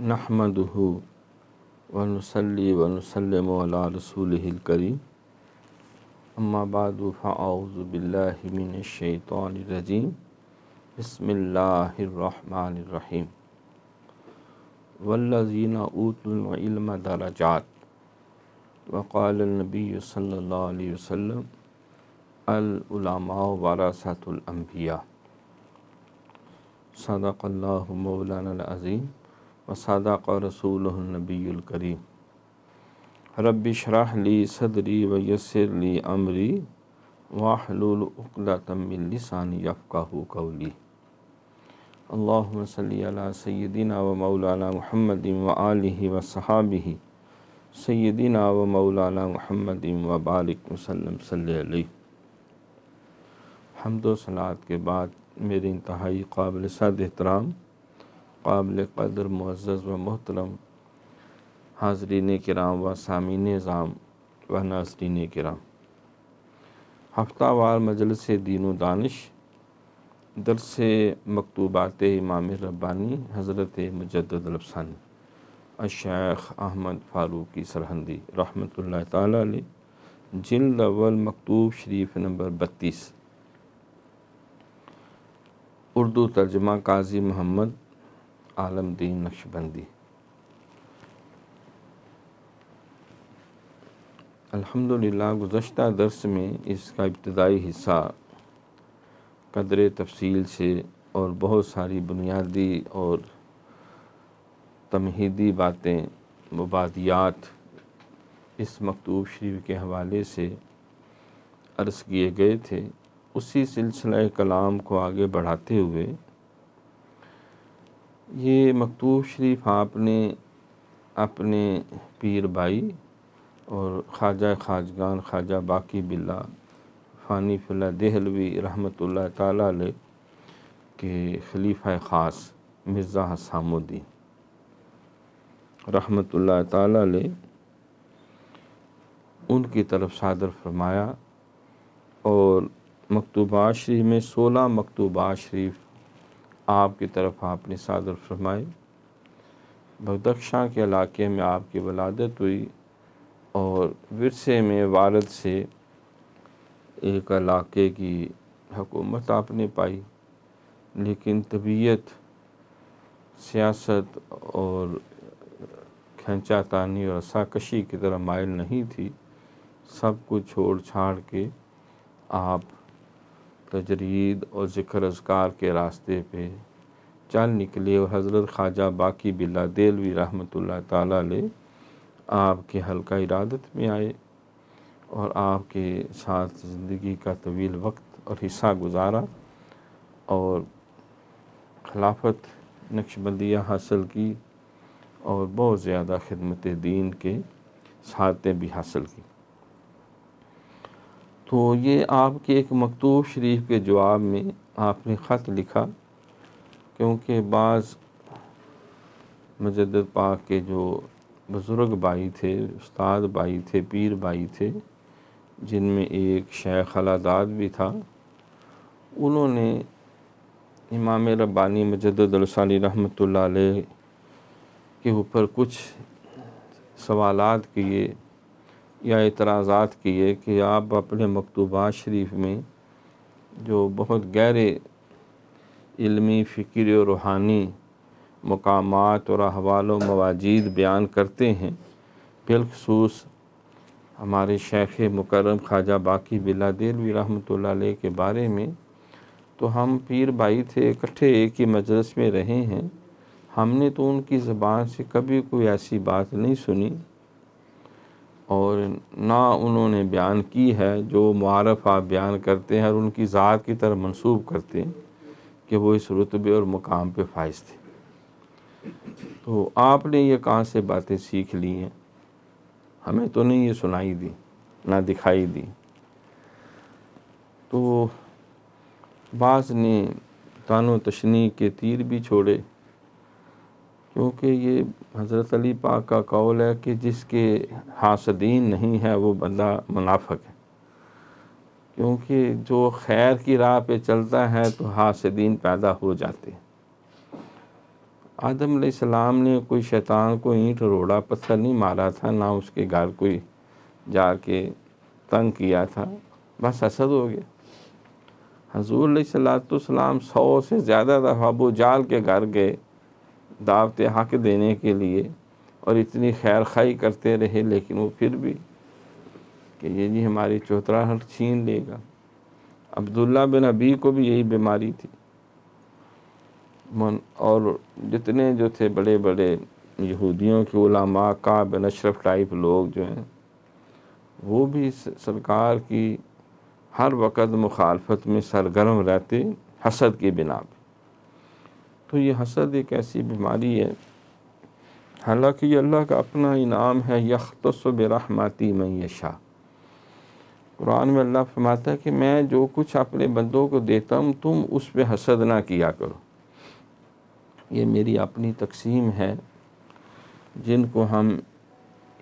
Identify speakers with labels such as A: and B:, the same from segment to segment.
A: नहमदहू वनसली वनसलम रसूल करीम अम्माबाद फ़ाउज़बिल्लिमिनशैतरजीम बसमीम वल्लिन ऊतम दराजात वक़ालनबी सल्ला वसम अलमा वारसतुल्बिया सदाकल्ला मौलाना अज़ीम वसादक रसूलनबीकरीम रबी शराह सदरी व ली अमरी वाहलतमिलसान यफ़ाहू कौली अल्लाम सैदिना व मौलाना महमद व वसहाबी सैदिना व मौलाना महमद व बारिक वसलम सल्ल हमदो के बाद मेरे इंतहाई काबिल सद एहतराम काबिल कदर मुआज़ व मोहतरम हाजरीन कराम व सामीन ज़ाम व नाजरीन कराम हफ्तावार मजलस दीन दानश दरस मकतूबात इमाम रब्बानी हज़रत मजदलफसानी अशैख अहमद फ़ारूकी सरहंदी रहमत ला जिल्द अवल मकतूब शरीफ नंबर बत्तीस उर्दू तर्जमा काजी मोहम्मद आलम दीन नक्शबंदी अल्हम्दुलिल्लाह गुज्त दर्स में इसका इब्तदाई हिस्सा कदर तफसील से और बहुत सारी बुनियादी और तमहीदी बातें मुबादियात इस मकतूब शरीफ के हवाले से अर्ज़ किए गए थे उसी सिलसिला कलाम को आगे बढ़ाते हुए ये मकतूब शरीफ आपने अपने पीर भाई और ख्वाजा खाजगान ख्वाजा बाकी बिल्ला फ़ानी फ़िला दहलवी रहमत ताल के खलीफा ख़ास मिर्ज़ा हसामुद्दीन रहमत ताल उनकी तरफ सादर फरमाया और मकतूबा शरीफ में सोलह मकतूबा शरीफ आपकी तरफ आपने हाँ सादर फरमाई भगदक्षा के इलाके में आपकी वलादत हुई और विरसे में वारद से एक इलाके की हकूमत आपने पाई लेकिन तबीयत सियासत और खेचातानी तानी और साकशी की तरह मायल नहीं थी सब कुछ छोड़ छाड़ के आप तजरीद और ज़िक्र अजकार के रास्ते पे चल निकले और हज़रत ख्वाजा बाकी बिल्ला देलवी रहमत ताली आपके हल्का इरादत में आए और आपके साथ ज़िंदगी का तवील वक्त और हिस्सा गुजारा और खिलाफत नक्शबंदियाँ हासिल की और बहुत ज़्यादा ख़िदमत दीन के साथ भी हासिल की तो ये आपके एक मकतूब शरीफ के जवाब में आपने ख़त लिखा क्योंकि बाज़ मजद पाक के जो बुज़ुर्ग बाई थे उस्ताद बाई थे पीर बाई थे जिनमें एक शेख अलादाद भी था उन्होंने इमाम रब्बानी मजदानी रहमत के ऊपर कुछ सवालात किए या इतराज़ात किए कि आप अपने मकतूबा शरीफ में जो बहुत गहरे इलमी फ़िक्र और रूहानी मकाम और अहवाल मवाजीद बयान करते हैं बिलखसूस हमारे शेख मुकरम ख्वाजा बाकी बिलादेलवी रहमत के बारे में तो हम पीर भाई थे इकट्ठे एक ही मजलस में रहे हैं हमने तो उनकी ज़बान से कभी कोई ऐसी बात नहीं सुनी और ना उन्होंने बयान की है जो मुआरफ आप बयान करते हैं और उनकी ज़ात की तरह मंसूब करते हैं कि वो इस रुतबे और मुकाम पे फाइज थे तो आपने ये कहाँ से बातें सीख ली हैं हमें तो नहीं ये सुनाई दी ना दिखाई दी तो बाज़ ने तानो तशनी के तीर भी छोड़े क्योंकि ये हज़रत अली पाक का कौल है कि जिसके हासदीन नहीं है वो बंदा मुनाफक है क्योंकि जो खैर की राह पे चलता है तो हासदीन पैदा हो जाते हैं आदम सलाम ने कोई शैतान को ईंट रोड़ा पत्थर नहीं मारा था ना उसके घर कोई जाके तंग किया था बस असद हो गया हजूर सलाम सौ से ज़्यादा दफ़ा अबू जाल के घर गए दावत हक देने के लिए और इतनी खैर खाई करते रहे लेकिन वो फिर भी कि ये जी हमारी हट छीन लेगा अब्दुल्ला बिन अबी को भी यही बीमारी थी और जितने जो थे बड़े बड़े यहूदियों के उलामा का बिन अशरफ टाइप लोग जो हैं वो भी सरकार की हर वक्त मुखालफत में सरगर्म रहते हसद की बिना पर तो ये हसद एक ऐसी बीमारी है हालांकि ये अल्लाह का अपना इनाम है यख्तस बरहमाती मैं यशा कुरान में अल्लाह फरमाता है कि मैं जो कुछ अपने बंदों को देता हूँ तुम उस पर हसद ना किया करो ये मेरी अपनी तकसीम है जिनको हम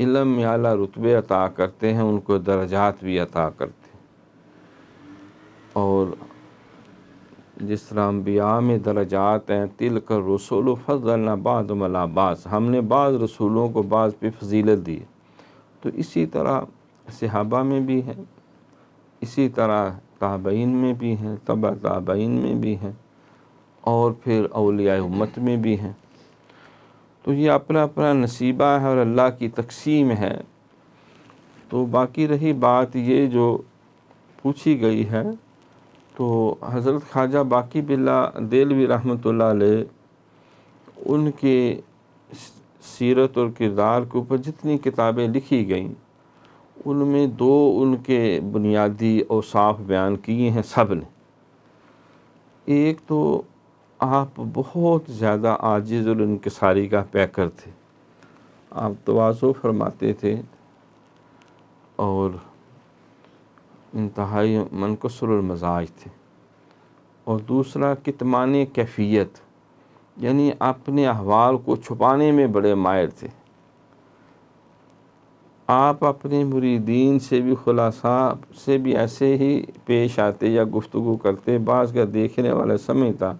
A: इलम आला रुतबे अता करते हैं उनको दर्जात भी अता करते हैं और जिस तरह अम्बिया में दर्जात हैं तिल कर रसूल फ़जलना बाद मलाबास हमने बाज़ रसूलों को बाज़ पे फजीलत दी तो इसी तरह सिहाबा में भी है इसी तरह ताबईन में भी हैं तबा ताबईन में भी हैं और फिर अलिया उम्मत में भी हैं तो ये अपना अपना नसीबा है और अल्लाह की तकसीम है तो बाकी रही बात ये जो पूछी गई है तो हज़रत ख्वाजा बाकी बिल्ला देलवी रहमत उनके सीरत और किरदार के ऊपर जितनी किताबें लिखी गईं उनमें दो उनके बुनियादी और साफ़ बयान किए हैं सब ने एक तो आप बहुत ज़्यादा आजिज़ और इनकसारी का पैकर थे आप तो फरमाते थे और इंतहाई मनकसरमज़ाज थे और दूसरा कितमान कैफियत यानी अपने अहवाल को छुपाने में बड़े मायर थे आप अपने मुरीदीन से भी खुलासा से भी ऐसे ही पेश आते या गुफ्तु करते बाज़ का देखने वाला समझता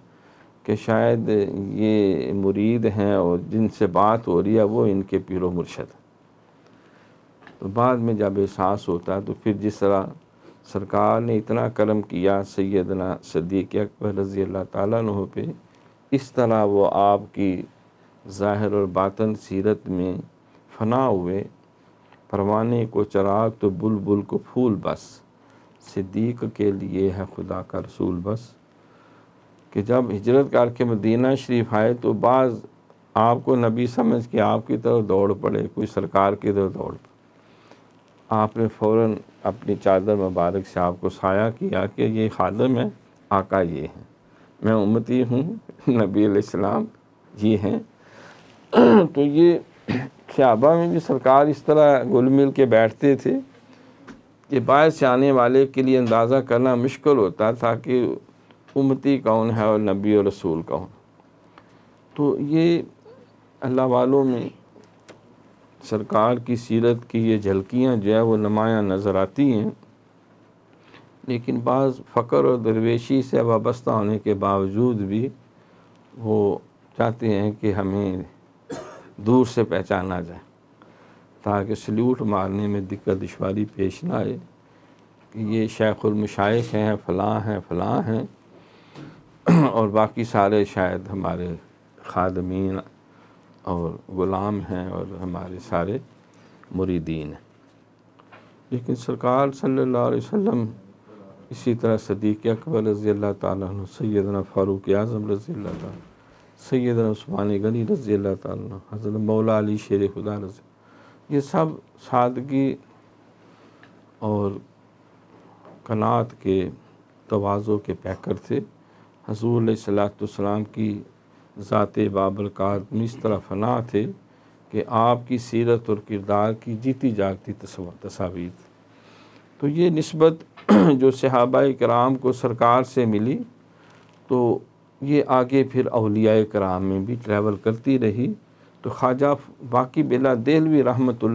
A: कि शायद ये मुरीद हैं और जिनसे बात हो रही है वो इनके पीर मुर्शद तो बाद में जब एहसास होता है तो फिर जिस तरह सरकार ने इतना करम किया सैदना सदीक अकबर रज़ी अल्लाह तहों पे इस तरह वो आपकी ज़ाहिर और बातन सीरत में फना हुए परवाने को चराग तो बुलबुल को फूल बस सिद्दीक के लिए है खुदा का रसूल बस कि जब हिजरत कार के मदीना शरीफ आए तो बाज़ आपको नबी समझ के आपकी तरफ दौड़ पड़े कोई सरकार की तरफ दौड़ आपने फ़ौर अपनी चादर मुबारक से आपको साया किया कि ये खादम है आका ये हैं मैं उम्मती हूँ नबी इस्लाम ये हैं तो ये शाबा में भी सरकार इस तरह गुल मिल के बैठते थे कि बाहर से आने वाले के लिए अंदाज़ा करना मुश्किल होता था कि उम्मती कौन है और नबी और रसूल कौन तो ये अल्लाह वालों में सरकार की सीरत की ये झलकियाँ जो है वो नुमायाँ नज़र आती हैं लेकिन बाज़ फ़कर और दरवेशी से वाबस्ता होने के बावजूद भी वो चाहते हैं कि हमें दूर से पहचाना जाए ताकि सल्यूट मारने में दिक्कत दुशारी पेश ना आए कि ये शेखुलमशाइ हैं फ़लाँ हैं फ़लाँ हैं और बाकी सारे शायद हमारे खादमीन और ग़ुलाम हैं और हमारे सारे मुरीदीन हैं लेकिन सरकार सल्लल्लाहु अलैहि वसल्लम इसी तरह सदीक़ अकबर रज़ी अल्लाह ताली सैदना फ़ारूक आज़म रज़ी अल्लाह सैदना उस्मान गनी रज़ी अल्लाह ताली हज़रत मौला अली शेर खुदा रज़ी ये सब सादगी और कनात के तोज़ों के पैकर थे हजूर सलाम की ज़ात बाबरकत इस तरह फना थे कि आपकी सीरत और किरदार की जीती जागती तस्वीर तो ये नस्बत जो सहाबा कराम को सरकार से मिली तो ये आगे फिर अलिया कराम में भी ट्रैवल करती रही तो ख्वाजा बाकी बिला दिलवी रहमत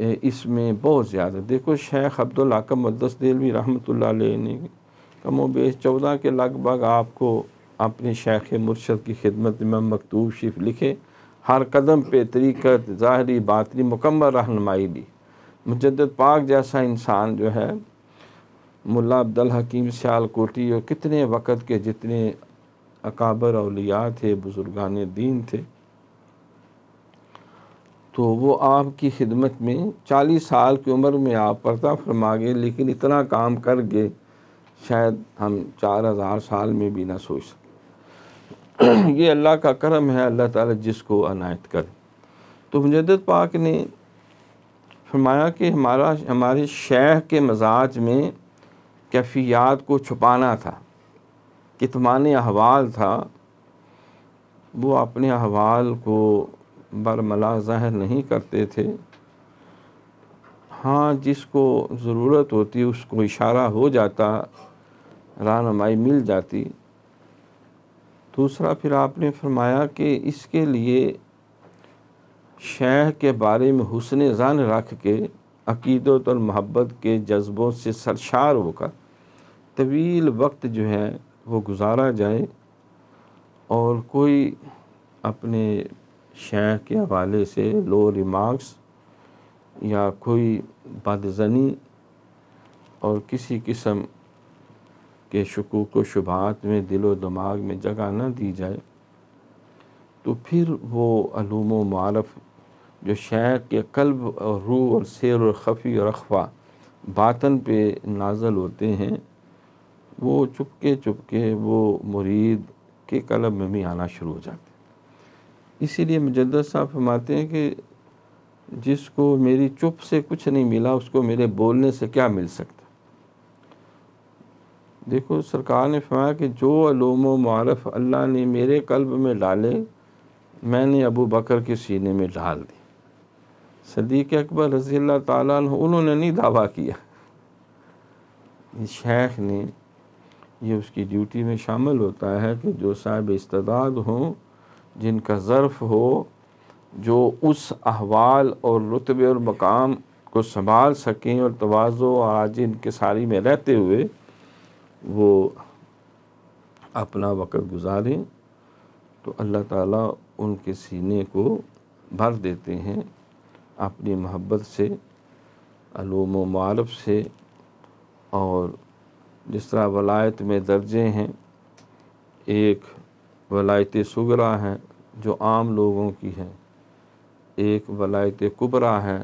A: इसमें बहुत ज़्यादा देखो शेख अब्दुल दिलवी मदस रहमत ने कमो बेश चौदह के लगभग आपको अपने शेख मुर्शद की खिदमत में मकतूब शिफ लिखे हर कदम पे तरीक़त ज़ाहरी बातरी मुकम्मल रहनमाई ली मुजद पाक जैसा इंसान जो है मुला अब्दुल हकीम कोटी और कितने वक़्त के जितने अकाबर अलिया थे बुज़ुर्गान दीन थे तो वो आपकी खिदमत में चालीस साल की उम्र में आप पर्दा फरमा गए लेकिन इतना काम कर गए शायद हम चार हज़ार साल में भी ना सोच सकते ये अल्लाह का करम है अल्लाह ताला जिसको अनायत करे तो मुजद पाक ने फरमाया कि हमारा हमारे शेख के मजाज में कैफियात को छुपाना था कितमान अहवाल था वो अपने अहवाल को बरमला ज़ाहिर नहीं करते थे हाँ जिसको ज़रूरत होती उसको इशारा हो जाता रहनमाई मिल जाती दूसरा फिर आपने फरमाया कि इसके लिए शह के बारे में हुसन ज़ान रख के अकीदत और महब्बत के जज्बों से सरशार होकर तवील वक्त जो है वो गुजारा जाए और कोई अपने शह के हवाले से लो रिमार्क्स या कोई बदजनी और किसी किस्म के शकूक व शुबात में दिलो दिमाग में जगह न दी जाए तो फिर वो अलूम मालफ जो शायर के कल्ब और रूह और शेर और खफ़ी और अखवा बातन पे नाजल होते हैं वो चुपके चुपके वो मुरीद के कलब में भी आना शुरू हो जाते इसीलिए मुजद साहब फरमाते हैं कि जिसको मेरी चुप से कुछ नहीं मिला उसको मेरे बोलने से क्या मिल सकता देखो सरकार ने फरमाया कि जो आलूम मारफ अल्लाह ने मेरे कल्ब में डाले मैंने अबू बकर के सीने में डाल दी सदीक अकबर रज़ी अल्लाह तु उन्होंने नहीं दावा किया इस शेख ने ये उसकी ड्यूटी में शामिल होता है कि जो साहब इस्ताद हों जिनका ज़र्फ़ हो जो उस अहवाल और रुतबे और मकाम को संभाल सकें और तोज़ो आज इनके सारी में रहते हुए वो अपना वक़्त गुजारें तो अल्लाह ताला उनके सीने को भर देते हैं अपनी मोहब्बत से अलूम मारब से और जिस तरह वलायत में दर्जे हैं एक वलायत सगरा हैं जो आम लोगों की है एक वलायत कुबरा है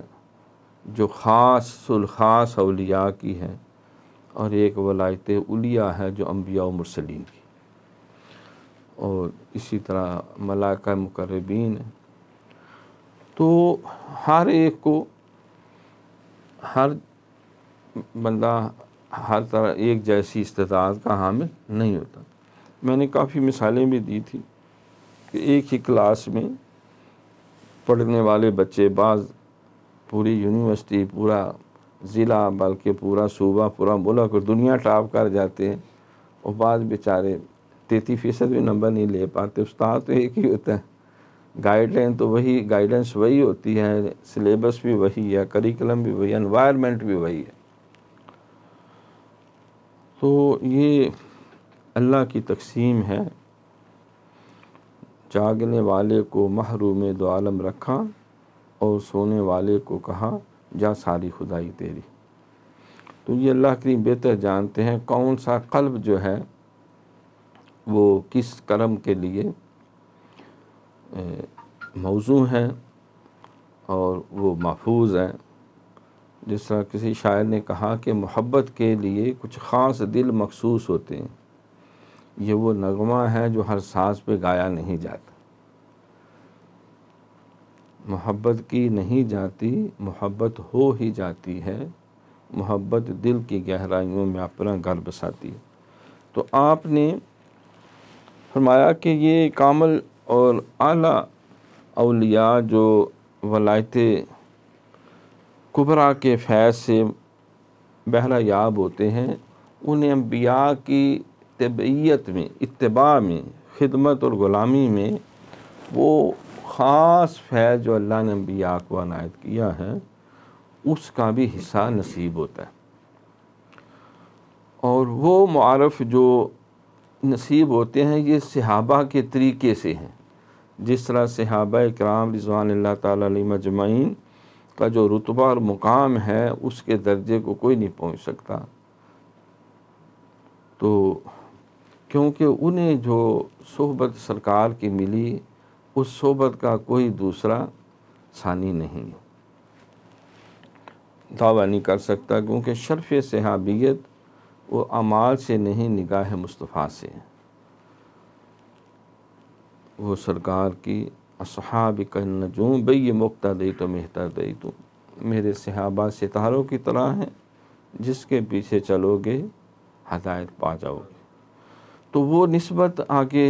A: जो ख़ास सुलखास अलिया की है और एक वलायत उलिया है जो अम्बिया मुरसलिन की और इसी तरह मलाका मुकरबीन तो हर एक को हर बंदा हर तरह एक जैसी इस्तात का हामिल नहीं होता मैंने काफ़ी मिसालें भी दी थी कि एक ही क्लास में पढ़ने वाले बच्चे बाज पूरी यूनिवर्सिटी पूरा ज़िला बल्कि पूरा सूबा पूरा मुल्क और दुनिया टाप कर जाते हैं और बाद बेचारे तैतीस फ़ीसद भी नंबर नहीं ले पाते उस्ताद तो एक ही होता है गाइडलाइन तो वही गाइडेंस वही होती है सिलेबस भी वही है करिकुलम भी वही एनवायरनमेंट भी वही है तो ये अल्लाह की तकसीम है जागने वाले को महरूम दो आलम रखा और सोने वाले को कहा जा सारी खुदाई तेरी तो ये अल्लाह करीम बेहतर जानते हैं कौन सा कल्ब जो है वो किस कर्म के लिए मौजू है और वो महफूज है जिस तरह किसी शायर ने कहा कि मोहब्बत के लिए कुछ ख़ास दिल मखसूस होते हैं ये वो नगमा है जो हर सांस पे गाया नहीं जाता मोहब्बत की नहीं जाती मोहब्बत हो ही जाती है मोहब्बत दिल की गहराइयों में अपना घर बसाती है तो आपने फरमाया कि ये कामल और आला अलिया जो वलायत कुबरा के फैज़ से बहरा याब होते हैं उन्हें अम्बिया की तबीयत में इतबा में खिदमत और ग़ुलामी में वो ख़ास फैज़ जो अल्लाह ने अम्बिया को अनायत किया है उसका भी हिस्सा नसीब होता है और वो मारफ़ जो नसीब होते हैं ये सहाबा के तरीके से हैं जिस तरह सहाबा कराम रिजवान तजमैन का जो रुतबा और मुकाम है उसके दर्जे को कोई नहीं पहुंच सकता तो क्योंकि उन्हें जो सोहबत सरकार की मिली उस सोबत का कोई दूसरा सानी नहीं दावा नहीं कर सकता क्योंकि शर्फ सहाबियत वो अमाल से नहीं निगाह मुस्तफ़ा से वो सरकार की असहाब कहनजूँ बई ये मुक्ता दई तो मेहतर दई तो मेरे सहाबा सितारों की तरह हैं जिसके पीछे चलोगे हदायत पा जाओगे तो वो नस्बत आगे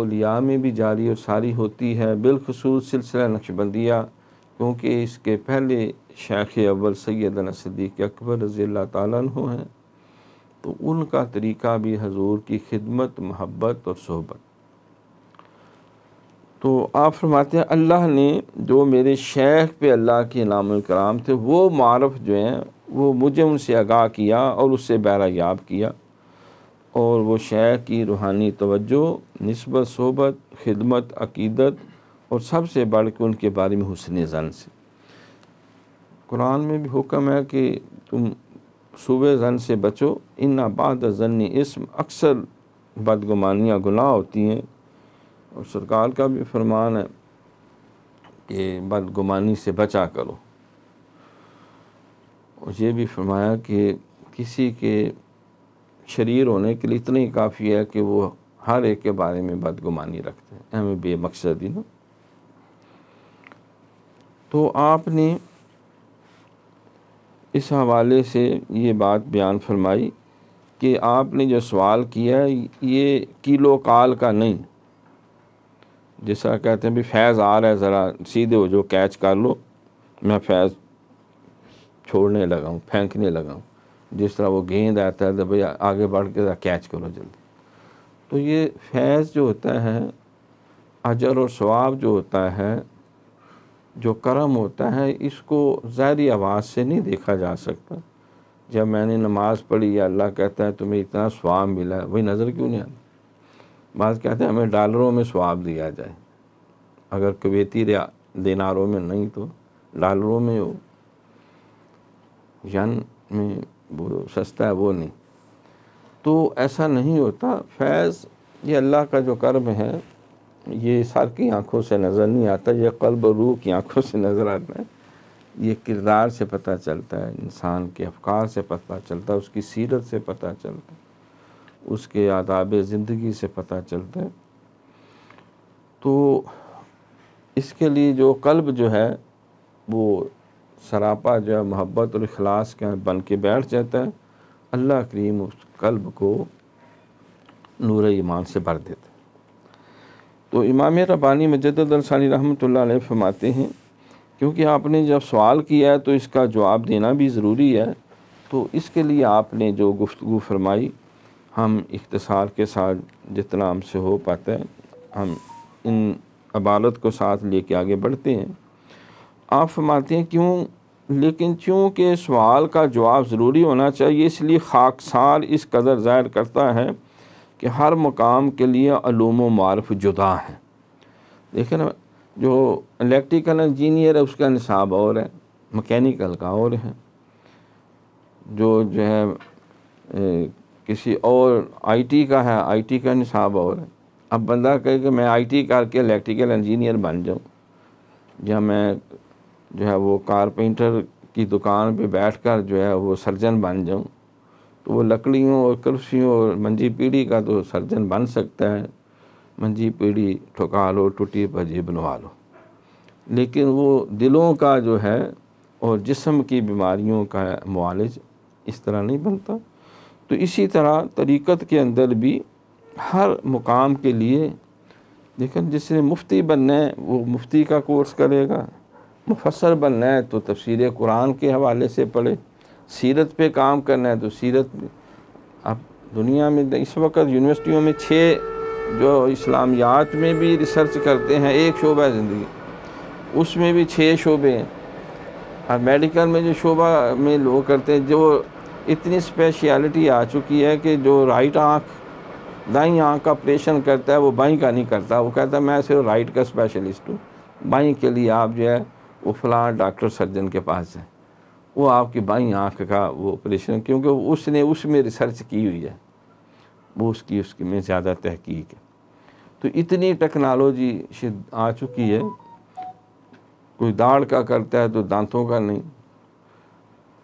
A: अलिया में भी जारी और सारी होती है बिलखसूस सिलसिला नक्शबंदिया क्योंकि इसके पहले शेख अव्वल सैदन सदीक अकबर रज़ी तु हैं तो उनका तरीका भी हजूर की खिदमत महब्बत और सोहबत तो आप फरमाते हैं अल्लाह ने जो मेरे शेख पे अल्लाह के नाम कराम थे वो मारफ जो हैं वो मुझे उनसे आगाह किया और उससे याब किया और वो शे की रूहानी तवज्जो नस्बत सोबत खिदमत अकीदत और सबसे बढ़ के उनके बारे में हुसन ज़न से कुरान में भी हुक्म है कि तुम सूबे ज़न से बचो इन आबाद ज़नी इसम अक्सर बदगुमानियाँ गुनाह होती हैं और सरकार का भी फरमान है कि बदगुमानी से बचा करो और ये भी फरमाया कि किसी के शरीर होने के लिए इतना ही काफ़ी है कि वो हर एक के बारे में बदगुमानी रखते हैं हमें बेमकसद ही ना तो आपने इस हवाले से ये बात बयान फरमाई कि आपने जो सवाल किया है ये किलो काल का नहीं जैसा कहते हैं भी फैज़ आ रहा है ज़रा सीधे हो जो कैच कर लो मैं फैज़ छोड़ने लगा हूँ फेंकने लगा हूँ जिस तरह वो गेंद आता है तो भाई आगे बढ़ के कैच करो जल्दी तो ये फैज़ जो होता है अजर और स्वाब जो होता है जो करम होता है इसको ज़ाहरी आवाज़ से नहीं देखा जा सकता जब मैंने नमाज़ पढ़ी या अल्लाह कहता है तुम्हें इतना स्वाब मिला है वही नज़र क्यों नहीं आती बात कहते हैं हमें डॉलरों में स्वाब दिया जाए अगर कुवैती दिनारों में नहीं तो डॉलरों में हो यन में वो सस्ता है वो नहीं तो ऐसा नहीं होता फैज़ ये अल्लाह का जो कर्म है ये सर की आँखों से नज़र नहीं आता ये कल्ब रूह की आँखों से नज़र आता है ये किरदार से पता चलता है इंसान के अफकार से पता चलता है उसकी सीरत से पता चलता है उसके आदाब ज़िंदगी से पता चलता है तो इसके लिए जो कल्ब जो है वो सरापा जो है मोहब्बत और अखलास का बन के बैठ जाता है अल्लाह करीम उस कल्ब को नूर ईमान से भर देता है तो इमाम रबानी मजदानी रहमत फरमाते हैं क्योंकि आपने जब सवाल किया है तो इसका जवाब देना भी ज़रूरी है तो इसके लिए आपने जो गुफ्तु फरमाई हम इख्तसार के साथ जितना हमसे हो पाता है हम इन अबालत को साथ लेके आगे बढ़ते हैं आप फरमाते हैं क्यों लेकिन चूँकि सवाल का जवाब ज़रूरी होना चाहिए इसलिए खाकसार इस कदर ज़ाहिर करता है कि हर मकाम के लिए आलूम मारफ जुदा हैं देखें ना जो इलेक्ट्रिकल इंजीनियर है उसका निसाब और है मकैनिकल का और है जो जो है ए, किसी और आईटी का है आईटी का निसाब और है अब बंदा कहे कि मैं आईटी करके इलेक्ट्रिकल इंजीनियर बन जाऊँ या मैं जो है वो कारपेंटर की दुकान पे बैठकर जो है वो सर्जन बन जाऊं तो वो लकड़ियों और कुर्सियों और मंजी पीढ़ी का तो सर्जन बन सकता है मंजी पीढ़ी ठुका लो टूटी भजी बनवा लो लेकिन वो दिलों का जो है और जिसम की बीमारियों का मालज इस तरह नहीं बनता तो इसी तरह तरीक़त के अंदर भी हर मुकाम के लिए लेकिन जिसने मुफ्ती बनना है वो मुफ्ती का कोर्स करेगा मुफसर बनना है तो तफसर कुरान के हवाले से पढ़े सीरत पे काम करना है तो सीरत आप दुनिया में इस वक्त यूनिवर्सिटियों में छः जो इस्लामियात में भी रिसर्च करते हैं एक शोबा है ज़िंदगी उसमें भी छः शोबे हैं और मेडिकल में जो शोबा में लोग करते हैं जो इतनी स्पेशलिटी आ चुकी है कि जो राइट आँख दाई आँख का ऑपरेशन करता है वो बाई का नहीं करता वो कहता है मैं सिर्फ राइट का स्पेशलिस्ट हूँ बाई के लिए आप जो है वो फला डॉक्टर सर्जन के पास है वो आपकी बाई आँख का वो ऑपरेशन क्योंकि उसने उसमें रिसर्च की हुई है वो उसकी उसकी में ज़्यादा तहकीक है तो इतनी टेक्नोलॉजी आ चुकी है कोई दाढ़ का करता है तो दांतों का नहीं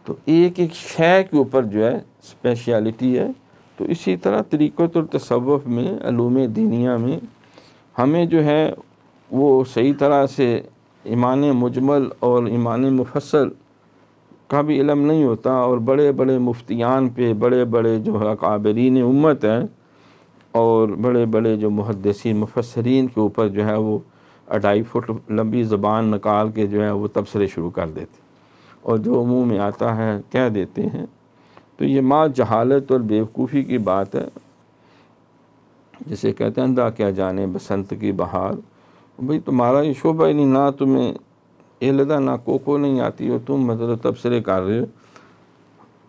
A: तो एक एक शय के ऊपर जो है स्पेशलिटी है तो इसी तरह तरीक़त और तसव्वुफ में अलूम दीनिया में हमें जो है वो सही तरह से ईमान मुजमल और ईमान मुफसल का भी इलम नहीं होता और बड़े बड़े मुफ्तियान पे बड़े बड़े जो अकाबरीन उम्मत हैं और बड़े बड़े जो मुहदसिन मुफसरीन के ऊपर जो है वो अढ़ाई फुट लंबी ज़बान निकाल के जो है वो तबसरे शुरू कर देते और जो मुँह में आता है कह देते हैं तो ये माँ जहालत और बेवकूफ़ी की बात है जिसे कहते हैं अंदा क्या जाने बसंत की बहार भाई तुम्हारा ये शोभा ही नहीं ना तुम्हें एलदा ना कोको नहीं आती हो तुम मतलब तबसरे कर रहे हो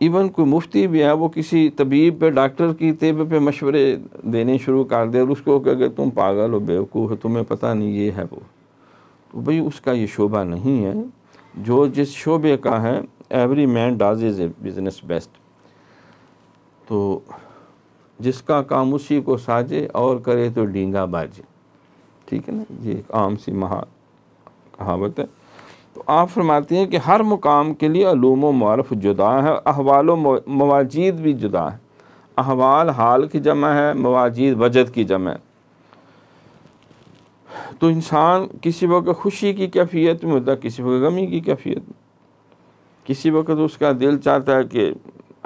A: इवन कोई मुफ्ती भी है वो किसी तबीब पे डॉक्टर की तेब पे मशवरे देने शुरू कर दे और उसको कह तुम पागल हो बेवकूफ़ हो तुम्हें पता नहीं ये है वो तो भाई उसका ये शोभा नहीं है जो जिस शोबे का है every man does is a business best तो जिसका काम उसी को साजे और करे तो डींगा बाजे ठीक है ना ये एक आम सी महा कहावत है तो आप फरमाती हैं कि हर मुकाम के लिए आलूम मारफ जुदा है अहवाल मवाजीद भी जुदा है अहवाल हाल की जमा है मवाजीद वजद की जमा है तो इंसान किसी वक्त खुशी की कैफियत में होता है किसी वक्त गमी की कैफियत में किसी वक्त उसका दिल चाहता है कि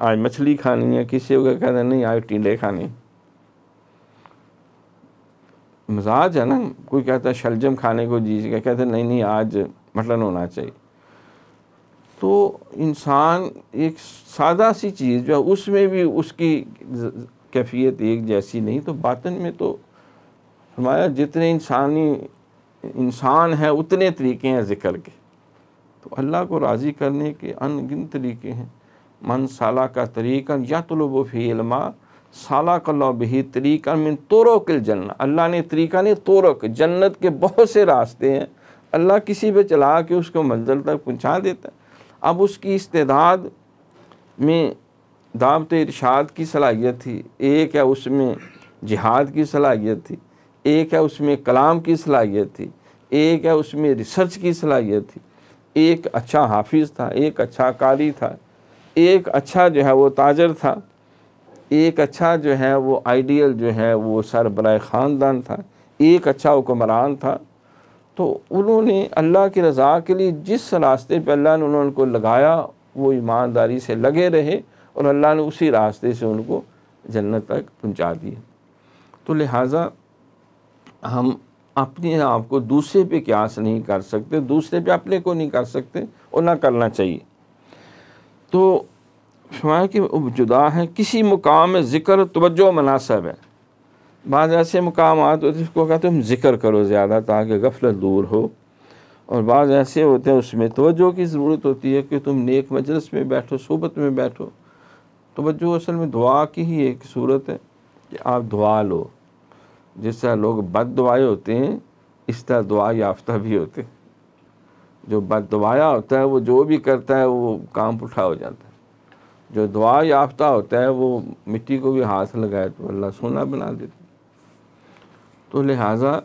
A: आज मछली खानी है किसी वक्त कहते नहीं आज टीडे खानी है मजाज है ना कोई कहता है शलजम खाने को जी क्या कहते हैं नहीं नहीं आज मटन होना चाहिए तो इंसान एक सादा सी चीज़ जो है उसमें भी उसकी कैफियत एक जैसी नहीं तो बातन में तो हमारा जितने इंसानी इंसान है उतने तरीके हैं ज़िक्र के तो अल्लाह को राज़ी करने के अनगिन तरीके हैं मन साला का तरीका या तो लोबो फ़ी इलमा साला कल्ला बही तरीका मिन तोरो किल अल्लाह ने तरीका नहीं तोरक के जन्नत के बहुत से रास्ते हैं अल्लाह किसी पे चला के उसको मंजिल तक पहुँचा देता है अब उसकी इस्तेदाद में दावत इरशाद की सलाहियत थी एक है उसमें जिहाद की सलाहियत थी एक है उसमें कलाम की सलाहियत थी एक है उसमें रिसर्च की सलाहियत थी एक अच्छा हाफिज़ था एक अच्छा कारी था एक अच्छा जो है वो ताजर था एक अच्छा जो है वो आइडियल जो है वो सरबराह ख़ानदान था एक अच्छा हुक्मरान था तो उन्होंने अल्लाह की रज़ा के लिए जिस रास्ते पर अल्लाह ने उन्होंने उनको लगाया वो ईमानदारी से लगे रहे और अल्लाह ने उसी रास्ते से उनको जन्नत तक पहुँचा दिए तो लिहाजा हम अपने आप को दूसरे पे क्यास नहीं कर सकते दूसरे पे अपने को नहीं कर सकते और ना करना चाहिए तो फरमाया कि जुदा हैं किसी मुकाम में ज़िक्र तवज्जो मुनासब है बाद ऐसे मुकाम होते हैं जिसको कहते हैं ज़िक्र करो ज़्यादा ताकि गफलत दूर हो और बाद ऐसे होते हैं उसमें तोज्जो की ज़रूरत होती है कि तुम नेक मजलस में बैठो सोबत में बैठो तोज्जो असल में दुआ की ही एक सूरत है कि आप दुआ लो जिस तरह लोग बद दुआए होते हैं इस तरह दुआ याफ्ता भी होते हैं जो बद दुआया होता है वो जो भी करता है वो काम उठा हो जाता है जो दुआ याफ्ता होता है वो मिट्टी को भी हाथ लगाए तो अल्लाह सोना बना देते तो लिहाजा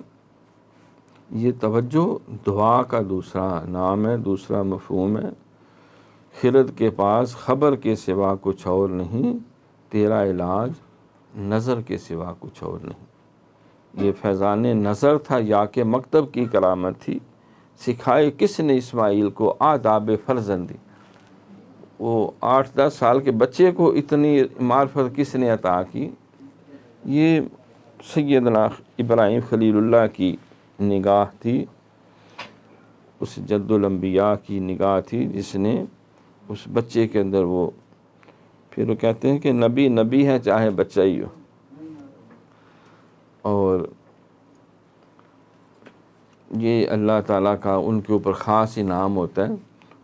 A: ये तवज्जो दुआ का दूसरा नाम है दूसरा मफहम है खिरत के पास ख़बर के सिवा कुछ और नहीं तेरा इलाज नज़र के सिवा कुछ और नहीं ये फैज़ान नज़र था या के मकतब की करामत थी सिखाए किसने इस्माइल को आदाब फर्जंदी वो आठ दस साल के बच्चे को इतनी मार्फत किसने अता की ये सैदना इब्राहिम खलील्ला की निगाह थी उस जद्दुलम्बिया की निगाह थी जिसने उस बच्चे के अंदर वो फिर वो कहते हैं कि नबी नबी है चाहे बच्चा ही हो और ये अल्लाह ताला का उनके ऊपर ख़ास इनाम होता है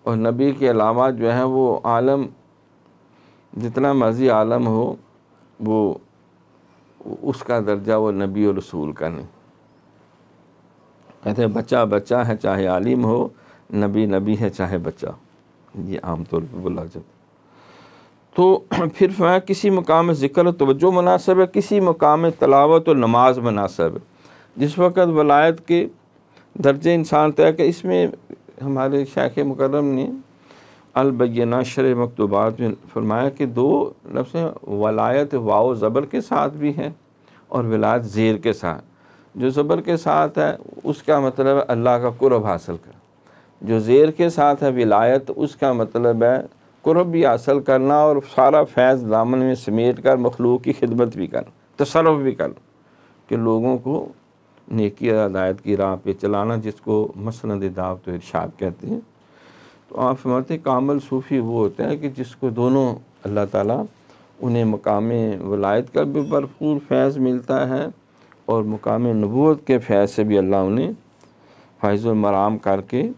A: और नबी के अलावा जो है वो आलम जितना मर्ज़ी आलम हो वो उसका दर्जा वो नबी और रसूल का नहीं कहते हैं बच्चा बच्चा है चाहे आलिम हो नबी नबी है चाहे बच्चा ये आम तौर पर बोला जाता तो फिर फैं किसी मकाम ज़िक्र तोज्जो मुनासब है किसी मकाम तलावत और नमाज मुनासब है जिस वक्त वलायत के दर्जे इंसान तय कि इसमें हमारे शाख मुकरम ने अलबैना शर मकतूबात में फरमाया कि दो लफ्स वलायत वाओ ज़बर के साथ भी हैं और विलायत ज़ेर के साथ जो ज़बर के साथ है उसका मतलब अल्लाह का कुरब हासिल कर जो ज़ेर के साथ है विलायत उसका मतलब है कुरब भी हासिल करना और सारा फैज़ दामन में समेट कर मखलूक की खिदमत भी कर तसरफ भी कर कि लोगों को नेकी हदायत की राह पे चलाना जिसको मसल दाव तो इर्शाद कहते हैं तो आप फरमाते कामल सूफ़ी वो होते हैं कि जिसको दोनों अल्लाह ताला उन्हें मकाम वलायत का भी भरपूर फैज़ मिलता है और मकाम नबूत के फैज़ से भी अल्लाह उन्हें फ़ैज़ मराम करके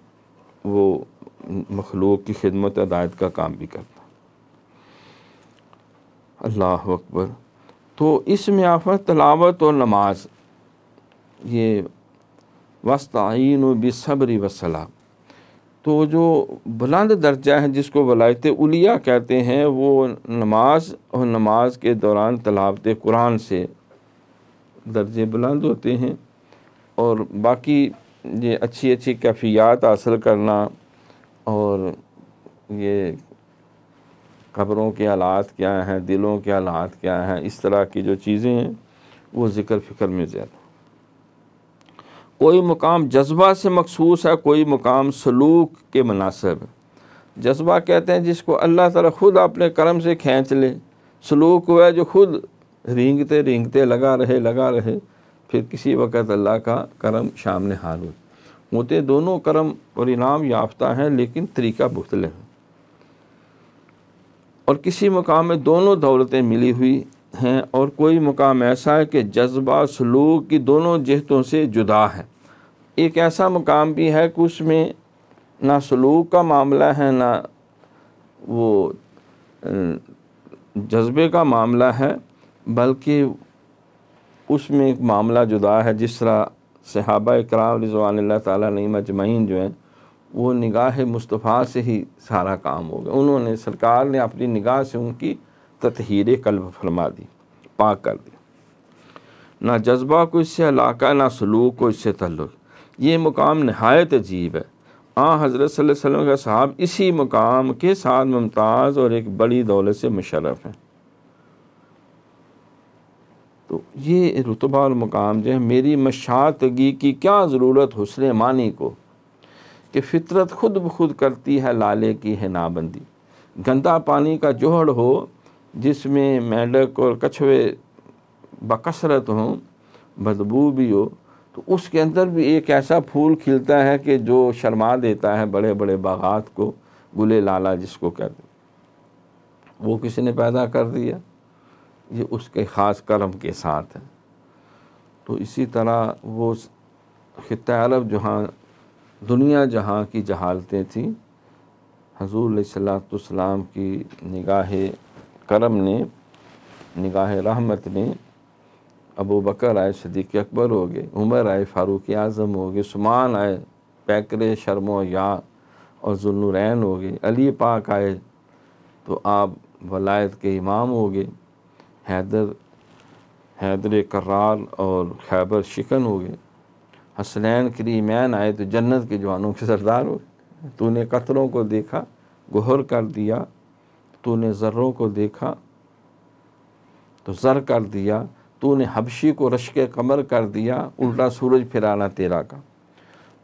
A: वो मखलूक की खिदमत हदायत का काम भी करता अल्लाह अकबर तो इसमें आफत तलावत और नमाज ये वस्तीन बसब्री वसला तो जो बुलंद दर्जा है जिसको वलायत उलिया कहते हैं वो नमाज और नमाज के दौरान तलावत कुरान से दर्जे बुलंद होते हैं और बाकी ये अच्छी अच्छी कैफियात हासिल करना और ये खबरों के हालात क्या हैं दिलों के हालात क्या हैं इस तरह की जो चीज़ें हैं वो ज़िक्र फ़िक्र में ज़्यादा कोई मुकाम जज्बा से मखसूस है कोई मुकाम सलूक के मुनासब जज्बा कहते हैं जिसको अल्लाह ताला ख़ुद अपने करम से खींच ले सलूक हुआ जो खुद रींगते रींगते लगा रहे लगा रहे फिर किसी वक्त अल्लाह का करम सामने हाल हो होते दोनों करम और इनाम याफ्ता हैं लेकिन तरीका मुख्तल है और किसी मुकाम में दोनों दौलतें मिली हुई हैं और कोई मुक़ाम ऐसा है कि जज्बा सलूक की दोनों जहतों से जुदा है एक ऐसा मुक़ाम भी है कि उसमें ना सलूक का मामला है ना वो जज्बे का मामला है बल्कि उसमें एक मामला जुदा है जिस तरह सहाबा कराम रजवान तई मजमैन जो हैं वो निगाह मुस्तफ़ा से ही सारा काम हो गया उन्होंने सरकार ने अपनी निगाह से उनकी ततहीर कल्ब फरमा दी पाक कर दी ना जज्बा को इससे अलाका ना सलूक को इससे तल्लुक ये मुकाम नहायत अजीब है आ हज़रत वसल्लम का साहब इसी मुकाम के साथ मुमताज़ और एक बड़ी दौलत से मुशरफ हैं तो ये रुतबा और मुकाम जो है मेरी मशातगी की क्या ज़रूरत हसन मानी को कि फितरत खुद ब खुद करती है लाले की है नाबंदी गंदा पानी का जोहड़ हो जिसमें मेढक और कछुए बकसरत हों बदबू भी हो तो उसके अंदर भी एक ऐसा फूल खिलता है कि जो शर्मा देता है बड़े बड़े बागात को गुले लाला जिसको कहते वो किसी ने पैदा कर दिया ये उसके ख़ास कर्म के साथ है तो इसी तरह वो ख़त अरब जहाँ दुनिया जहाँ की जहालतें थीं हजूर सलाम की निगाह करम ने निगाह रहमत ने अबू बकर आए सदीक अकबर हो गए उमर आए फ़ारूक आज़म हो गए सुमान आए पैकर शर्मो या और जुल्नुरैन हो गए अली पाक आए तो आप वलायत के इमाम हो गए हैदर हैदर करार और खैबर शिकन हो गए हसनैन करीमैन आए तो जन्नत के जवानों के सरदार हो तूने कतरों को देखा गुहर कर दिया तूने ज़र्रों को देखा तो ज़र कर दिया तूने हबशी को रश्क कमर कर दिया उल्टा सूरज फिराना तेरा का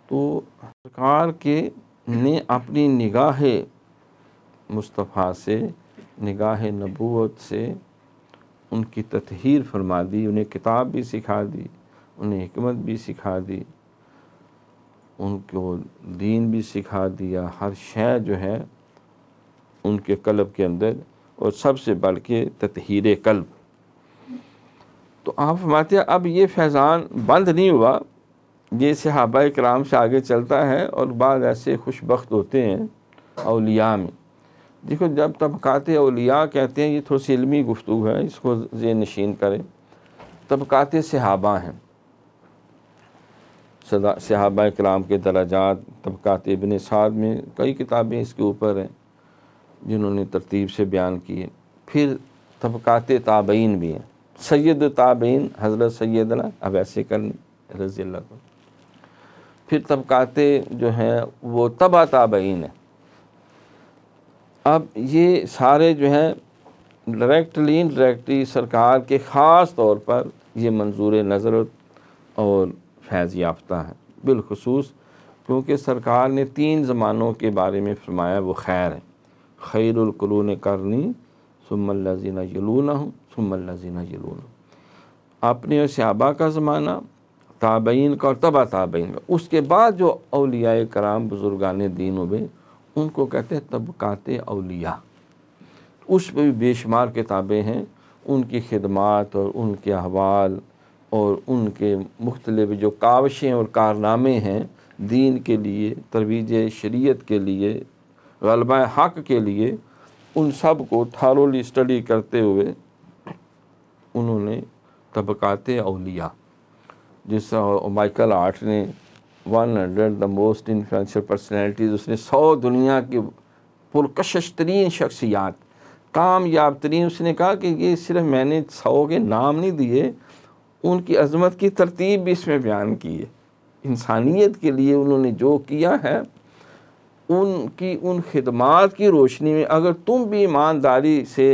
A: तो सरकार के ने अपनी निगाह मुस्तफ़ा से निगाह नबूत से उनकी ततहीर फरमा दी उन्हें किताब भी सिखा दी उन्हें हमत भी सिखा दी उनको दीन भी सिखा दिया हर शय जो है उनके कलब के अंदर और सबसे बढ़ के तहर कल्ब तो आप फरमाते हैं अब ये फैज़ान बंद नहीं हुआ ये सहाबा कराम से आगे चलता है और बाद ऐसे खुशबक होते हैं अलिया में देखो जब तबक़ात अलिया कहते हैं ये थोड़ी सी इलमी गुफ्तु है इसको जे नशीन करें तबक़ात सहाबा हैं सदा सहाबा कराम के दराजात तबक़ात इबन साद में कई किताबें इसके ऊपर हैं जिन्होंने तरतीब से बयान किए फिर तबक़ात ताबीन भी हैं सैद ताबीन हज़रत सैदना अब ऐसे करनी रज़ी अल्लाह को फिर तबक़ात जो हैं वो तबा ताबीन है अब ये सारे जो हैं डायरेक्टली इनडायरेक्टली सरकार के ख़ास तौर पर ये मंजूर नज़र और फैज़ याफ्ता है बिलखसूस क्योंकि सरकार ने तीन ज़मानों के बारे में फरमाया वो खैर है खैरकलून करनी सुमल्लाजीना यलूना हूँ सुमल्लाजीना यलूना आपने और सहाबा का ज़माना ताबईन का और तबा ताबीन का उसके बाद जो अलिया कराम बुजुर्गान दीन उबे उनको कहते हैं तबक़ात अलिया उस पर भी बेशुमार किताबें हैं उनकी खिदमत और उनके अहवाल और उनके मुख्तलिफ जो कावशें और कारनामे हैं दीन के लिए तरवीज शरीयत के लिए गलबा हक के लिए उन सब को थारोली स्टडी करते हुए उन्होंने तबक़ात अलिया जिस माइकल आर्ट ने one hundred the most influential personalities उसने सौ दुनिया की पुरकशिश तरीन शख्सियात कामयाब तरीन उसने कहा कि ये सिर्फ मैंने सौ के नाम नहीं दिए उनकी अजमत की तरतीब भी इसमें बयान की है इंसानियत के लिए उन्होंने जो किया है उनकी उन खदमात की रोशनी में अगर तुम भी ईमानदारी से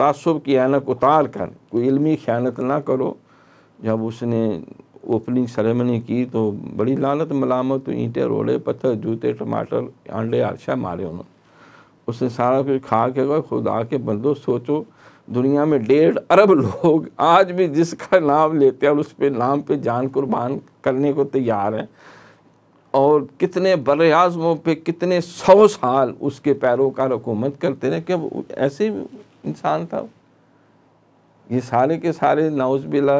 A: तसब की ऐनक उतार कर कोई इलमी ख्यानत ना करो जब उसने ओपनिंग सेरेमनी की तो बड़ी लानत मलामत तो ईंटे रोड़े पत्थर जूते टमाटर अंडे आरशा मारे उन्होंने उसने सारा कुछ खा के गए खुदा के बंदो सोचो दुनिया में डेढ़ अरब लोग आज भी जिसका नाम लेते हैं और उस पर नाम पर जान कुर्बान करने को तैयार हैं और कितने बर आज़मों पर कितने सौ साल उसके पैरोकार हुकूमत करते रहे कि ऐसे इंसान था ये सारे के सारे नाउज बिला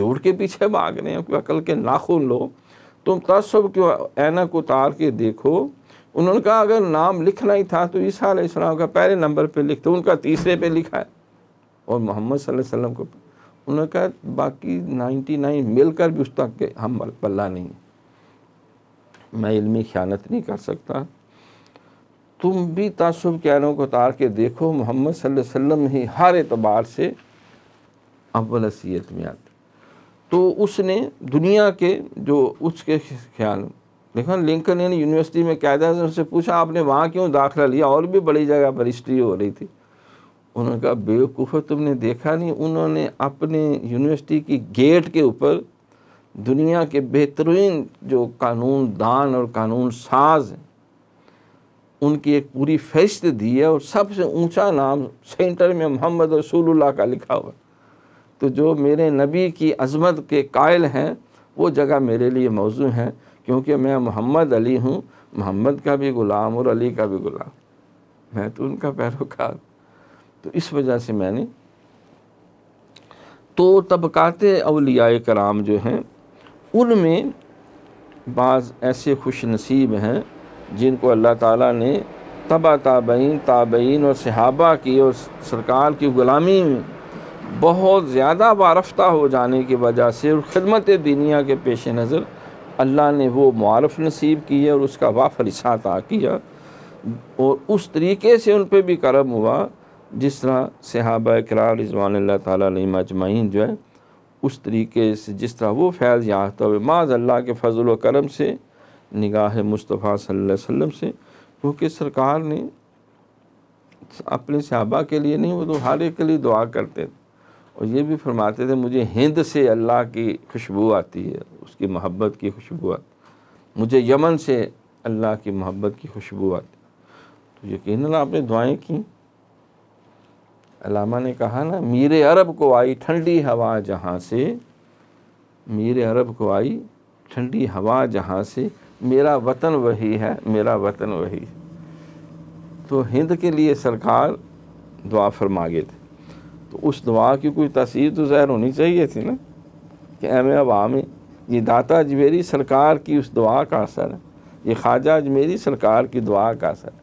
A: जोड़ के पीछे भाग रहे हैं अकल के नाखून लो तुम तस्व क्यों ऐना को उतार के देखो उन्होंने कहा अगर नाम लिखना ही था तो ईसा इस्लाम का पहले नंबर पे लिखते उनका तीसरे पे लिखा है और मोहम्मद वसल्लम को उन्होंने कहा बाकी 99 मिलकर भी उस तक के हम बल्ला नहीं मैं इल्मी ख़्यानत नहीं कर सकता तुम भी तसब आरों को उतार के देखो मोहम्मद वसल्लम ही हर एतबार से अवलसीत में आते तो उसने दुनिया के जो उसके ख्याल देखो लिंकन ने यूनिवर्सिटी में कायदा से उनसे पूछा आपने वहाँ क्यों दाखिला लिया और भी बड़ी जगह पर हिस्ट्री हो रही थी उन्होंने कहा बेवकूफ़ तुमने देखा नहीं उन्होंने अपने यूनिवर्सिटी की गेट के ऊपर दुनिया के बेहतरीन जो कानून दान और कानून साज हैं उनकी एक पूरी फहरिस्त दी है और सबसे ऊंचा नाम सेंटर में मोहम्मद रसूलुल्लाह का लिखा हुआ तो जो मेरे नबी की अजमत के कायल हैं वो जगह मेरे लिए मौजू है क्योंकि मैं मोहम्मद अली हूँ मोहम्मद का भी ग़ुलाम और अली का भी ग़ुलाम मैं तो उनका पैरोकार तो इस वजह से मैंने तो तबकाते अलियाए कराम जो हैं उनमें बाज़ ऐसे खुश नसीब हैं जिनको अल्लाह ताला ने तबा ताबईन ताबईन और सहाबा की और सरकार की ग़ुलामी में बहुत ज़्यादा वारफ्ता हो जाने की वजह से और ख़दमत दीनिया के पेश नज़र अल्लाह ने वो मारफ नसीब की है और उसका वाफर हिस्सा किया और उस तरीके से उन पर भी करम हुआ जिस तरह सहाबा करार रिजवान अल्लाह ताली मजमाइन जो है उस तरीके से जिस तरह वो फैज़ याफ्ता हुए माज अल्लाह के फजल करम से निगाह मुस्तफ़ा सल्लल्लाहु अलैहि वसल्लम से क्योंकि सरकार ने अपने सहाबा के लिए नहीं वो तो हर एक के लिए दुआ करते थे और ये भी फरमाते थे मुझे हिंद से अल्लाह की खुशबू आती है उसकी मोहब्बत की खुशबू आती मुझे यमन से अल्लाह की मोहब्बत की खुशबू आती तो यकीन आपने दुआएँ की अलामा ने कहा ना मीर अरब को आई ठंडी हवा जहाँ से मीर अरब को आई ठंडी हवा जहाँ से मेरा वतन वही है मेरा वतन वही है तो हिंद के लिए सरकार दुआ फरमागे थे तो उस दुआ की कोई तस्वीर तो ज़ाहिर होनी चाहिए थी ना कि एम अवा में ये दाता अजमेरी सरकार की उस दुआ का असर है ये ख्वाजा अजमेरी सरकार की दुआ का असर है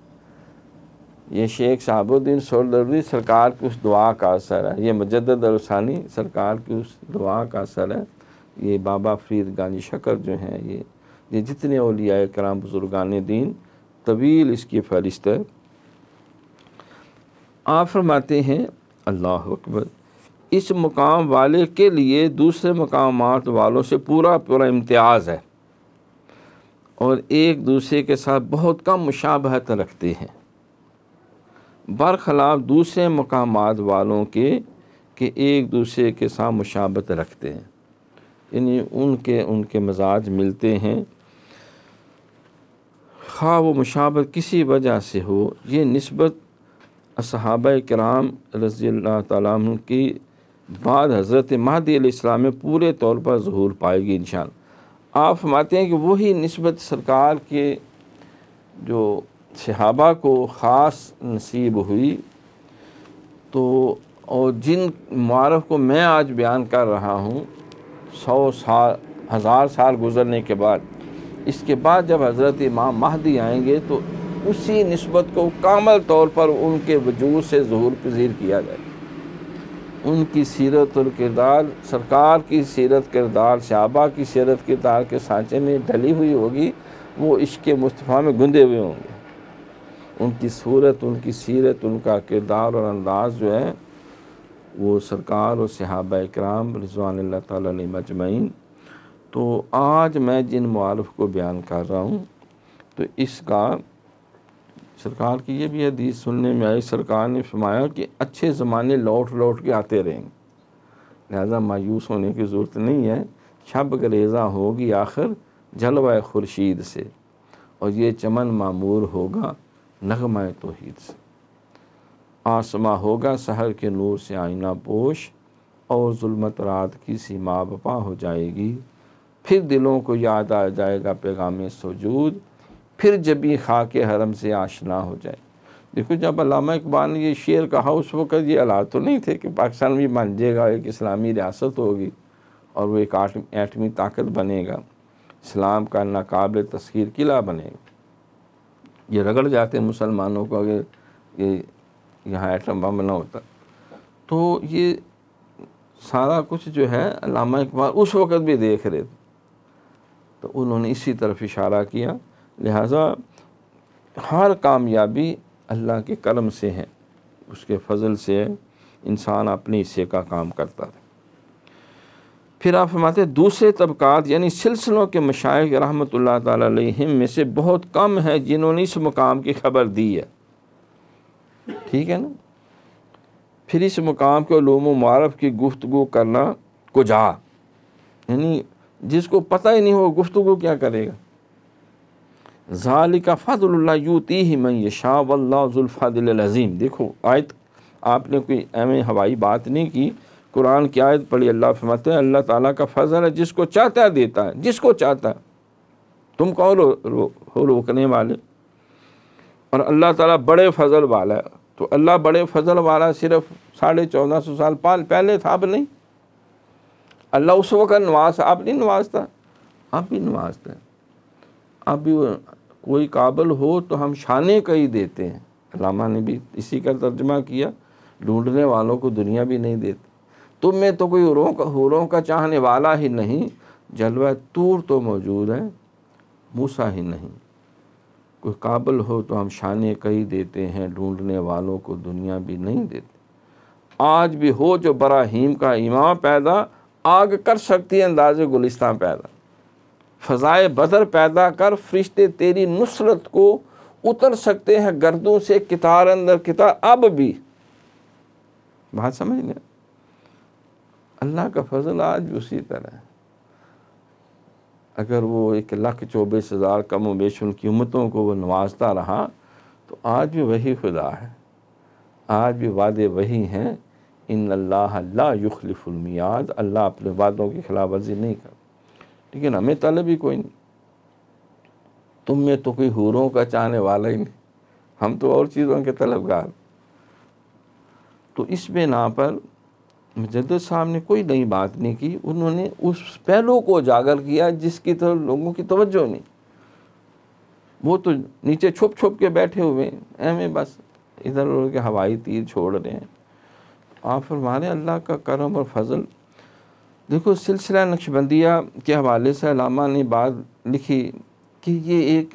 A: ये शेख शहाबुद्दीन सोलदर्दी सरकार की उस दुआ का असर है ये अलसानी सरकार की उस दुआ का असर है ये बाबा फरीद गानी शकर जो हैं ये ये जितने ओलिया कराम बुजुर्गान दीन तवील इसकी फहरिस्त है आप फरमाते हैं अल्लाह अकबर इस मुकाम वाले के लिए दूसरे मकाम वालों से पूरा पूरा इम्तियाज़ है और एक दूसरे के साथ बहुत कम मुशाबहत रखते हैं बरखिलाफ़ दूसरे मकाम वालों के कि एक दूसरे के साथ मुशाबत रखते हैं यानी उनके उनके मजाज मिलते हैं खा वो मुशाबत किसी वजह से हो ये नस्बत असहाब कराम रज़ी तुम की बाद हज़रत महदीसम में पूरे तौर पर जहूर पाएगी इन आप फरमाते हैं कि वही नस्बत सरकार के जो सहाबा को ख़ास नसीब हुई तो और जिन मारफ को मैं आज बयान कर रहा हूँ सौ साल हज़ार साल गुज़रने के बाद इसके बाद जब हज़रत इमाम महदी आएंगे तो उसी नस्बत को कामल तौर पर उनके वजूद से जहूर पजीर किया जाए उनकी सीरत और किरदार सरकार की सीरत किरदार सहाबा की सीरत किरदार के सांचे में ढली हुई होगी वो इश्क मुस्तफ़ा में गुंदे हुए होंगे उनकी सूरत उनकी सीरत उनका किरदार और अंदाज जो है वो सरकार और सिहाब कराम रजवान ताली मजमैन तो आज मैं जिन मारफ को बयान कर रहा हूँ तो इसका सरकार की ये भी हदीस सुनने में आई सरकार ने फरमाया कि अच्छे ज़माने लौट लौट के आते रहेंगे लिहाजा मायूस होने की ज़रूरत नहीं है शब गरेज़ा होगी आखिर जलवा खुर्शीद से और ये चमन मामूर होगा नगमा तो से आसमां होगा शहर के नूर से आईना पोश और जुल्मत रात की सीमा बपा हो जाएगी फिर दिलों को याद आ जाएगा पैगाम सजूद फिर जबी के हरम से आशना हो जाए देखो जब अलामा इकबाल ने ये शेर कहा उस वक़्त ये अला तो नहीं थे कि पाकिस्तान भी मान जाएगा एक इस्लामी रियासत होगी और वो एक एटमी ताकत बनेगा इस्लाम का नाकबिल तस्खीर किला बनेगा ये रगड़ जाते हैं मुसलमानों को अगर ये यहाँ एटम बम ना होता तो ये सारा कुछ जो है लामा इकबाल उस वक़्त भी देख रहे थे तो उन्होंने इसी तरफ इशारा किया लिहाजा हर कामयाबी अल्लाह के करम से है उसके फजल से इंसान अपने हिस्से का काम करता था फिर आप फरमाते दूसरे तबक़ात यानी सिलसिलों के मशाइ रहमत तम में से बहुत कम है जिन्होंने इस मुकाम की खबर दी है ठीक है ना फिर इस मुकाम के लूम मारफ की गुफ्तु करना कुजा यानी जिसको पता ही नहीं हो गुफ्तु क्या करेगा ज़ालिका फ़ादुल्ला यूती ही मैं शाह वल्लाफ़ादिल अज़ीम देखो आयत आपने कोई अहम हवाई बात नहीं की कुरान की आयत पढ़ी अल्लाह फरमाते हैं अल्लाह ताला का फजल है जिसको चाहता है देता है जिसको चाहता है तुम कौन रो, रो, हो रोकने वाले और अल्लाह ताला बड़े फजल वाला है तो अल्लाह बड़े फजल वाला सिर्फ साढ़े चौदह सौ साल पाल पहले था अब नहीं अल्लाह उस वक़्त नवाज आप नहीं नवाज था आप भी नवाज थे आप भी कोई काबिल हो तो हम शाने कई देते हैं अलामा ने भी इसी का तर्जमा किया ढूंढने वालों को दुनिया भी नहीं देती तुम में तो कोई हुरों का हुरों का चाहने वाला ही नहीं जलवा तूर तो मौजूद है मूसा ही नहीं कोई काबल हो तो हम शाने कई देते हैं ढूंढने वालों को दुनिया भी नहीं देते आज भी हो जो बराहीम का इमाम पैदा आग कर सकती है अंदाज गुलिस्तान पैदा फ़जाए बदर पैदा कर फरिश्ते तेरी नुसरत को उतर सकते हैं गर्दों से कितार अंदर कितार अब भी बात समझ नहीं अल्लाह का फजल आज भी उसी तरह है अगर वो एक लाख चौबीस हज़ार कम वेश उनकी उम्मतों को वो नवाजता रहा तो आज भी वही खुदा है आज भी वादे वही हैं इन अल्लाह ला युखलफुलमियाद अल्लाह अपने वादों की खिलाफ वर्जी नहीं कर लेकिन हमें तलब ही कोई नहीं तुम में तो कोई हूरों का चाहने वाला ही नहीं हम तो और चीज़ों के तलबगार तो इस बिना पर मुजद साहब ने कोई नई बात नहीं की उन्होंने उस पहलू को उजागर किया जिसकी तरफ लोगों की तवज्जो नहीं वो तो नीचे छुप छुप के बैठे हुए हैं एम बस इधर उधर के हवाई तीर छोड़ रहे हैं आप फरमाने अल्लाह का करम और फजल देखो सिलसिला नक्शबंदिया के हवाले से अलामा ने बात लिखी कि ये एक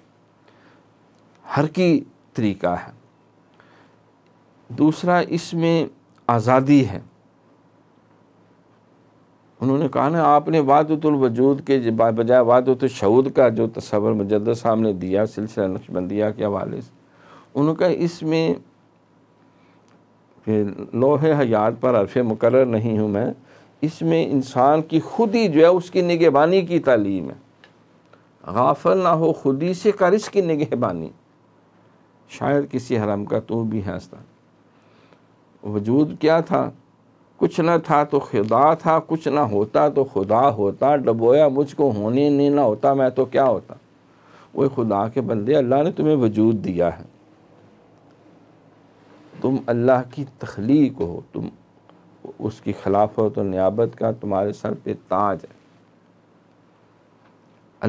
A: हरकी तरीका है दूसरा इसमें आज़ादी है उन्होंने कहा ना आपने वादतुल वजूद के बजाय वादत शऊद का जो तस्वर मुजद साहब ने दिया सिलसिला नक्शबंदिया के हवाले से उन्होंने कहा इसमें लोहे हयात पर अरफ़ मुकर नहीं हूँ मैं इसमें इंसान की खुद ही जो है उसकी निगहबानी की तालीम है गाफल ना हो खुदी से कर इसकी निगहबानी शायद किसी हरम का तो भी हंसता वजूद क्या था कुछ ना था तो खुदा था कुछ ना होता तो खुदा होता डबोया मुझको होने नहीं ना होता मैं तो क्या होता वो खुदा के बंदे अल्लाह ने तुम्हें वजूद दिया है तुम अल्लाह की तख्लीक हो तुम उसकी खिलाफत और तो नियाबत का तुम्हारे सर पे ताज है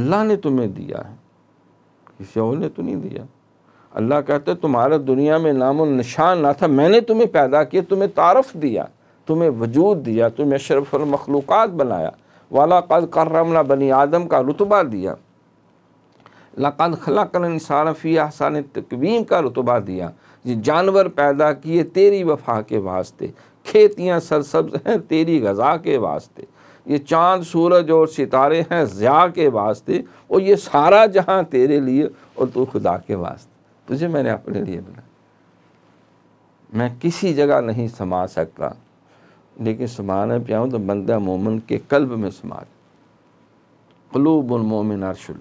A: अल्लाह ने तुम्हें दिया है किसी और ने तो नहीं दिया अल्लाह कहते तुम्हारा दुनिया में नामो निशान ना था मैंने तुम्हें पैदा किया तुम्हें तारफ़ दिया तुम्हें वजूद दिया तुम्हें शरफल मखलूक़ बनाया वाला कद करमना बनी आदम का रुतबा दिया लाकद खला कर सारफ़ी आसान तकवीम का रुतबा दिया ये जानवर पैदा किए तेरी वफा के वास्ते खेतियाँ सरसब्ज हैं तेरी गज़ा के वास्ते ये चांद सूरज और सितारे हैं ज़िया के वास्ते और ये सारा जहाँ तेरे लिए और तू खुदा के वास्ते तुझे मैंने अपने लिए बनाया मैं किसी जगह नहीं समा सकता लेकिन समाना प्याऊँ तो बंदा मोमिन के कल्ब में समा कलूबुलमोमिन अरशुल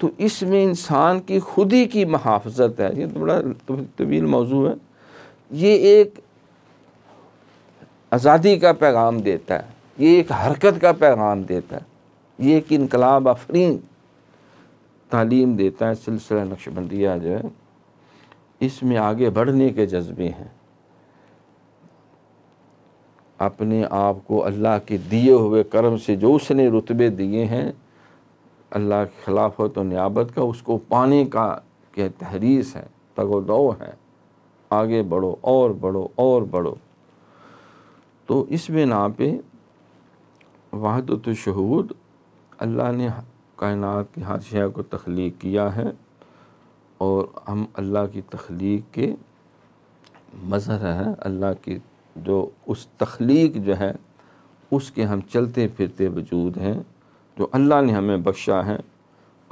A: तो इसमें इंसान की खुद ही की महाफजत है ये तो बड़ा तवील मौजू है ये एक आज़ादी का पैगाम देता है ये एक हरकत का पैगाम देता है ये एक इनकलाब अफरी तालीम देता है सिलसिला नक्शबंदिया जो है इसमें आगे बढ़ने के जज्बे हैं अपने आप को अल्लाह के दिए हुए कर्म से जो उसने रुतबे दिए हैं अल्लाह के खिलाफ हो तो नियाबत का उसको पाने का क्या तहरीस है तगोदो है आगे बढ़ो और बढ़ो और बढ़ो तो इस बिना पे वाहदत शहूद अल्लाह ने कायनात की हादशा को तख्लीक किया है और हम अल्लाह की तख्लीक के मज़हर हैं अल्लाह की जो उस तख्लीक जो है उसके हम चलते फिरते वजूद हैं जो अल्लाह ने हमें बख्शा है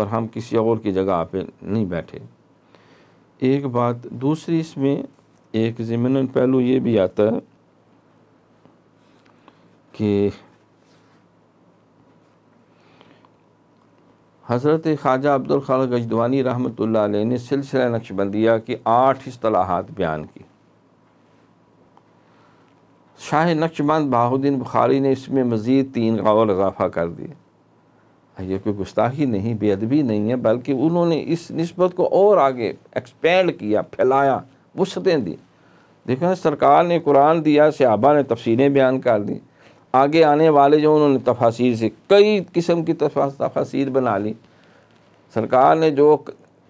A: और हम किसी और की जगह पे नहीं बैठे एक बात दूसरी इसमें एक ज़मीन पहलू ये भी आता है कि हज़रत ख्वाजा अब्दुल खाल गजदवानी रहमत ने सिलसिला नक्शबंदिया की आठ असलाहत बयान की शाह नक्शबंद बाहुद्दीन बुखारी ने इसमें मज़ीद तीन गौर इजाफा कर दिए ये कोई गुस्ताखी नहीं बेअदबी नहीं है बल्कि उन्होंने इस नस्बत को और आगे एक्सपेंड किया फैलाया वसतें दी देखो सरकार ने कुरान दिया सहाबा ने तफसीरें बयान कर दी आगे आने वाले जो उन्होंने तफासिर से कई किस्म की तफासिर बना ली सरकार ने जो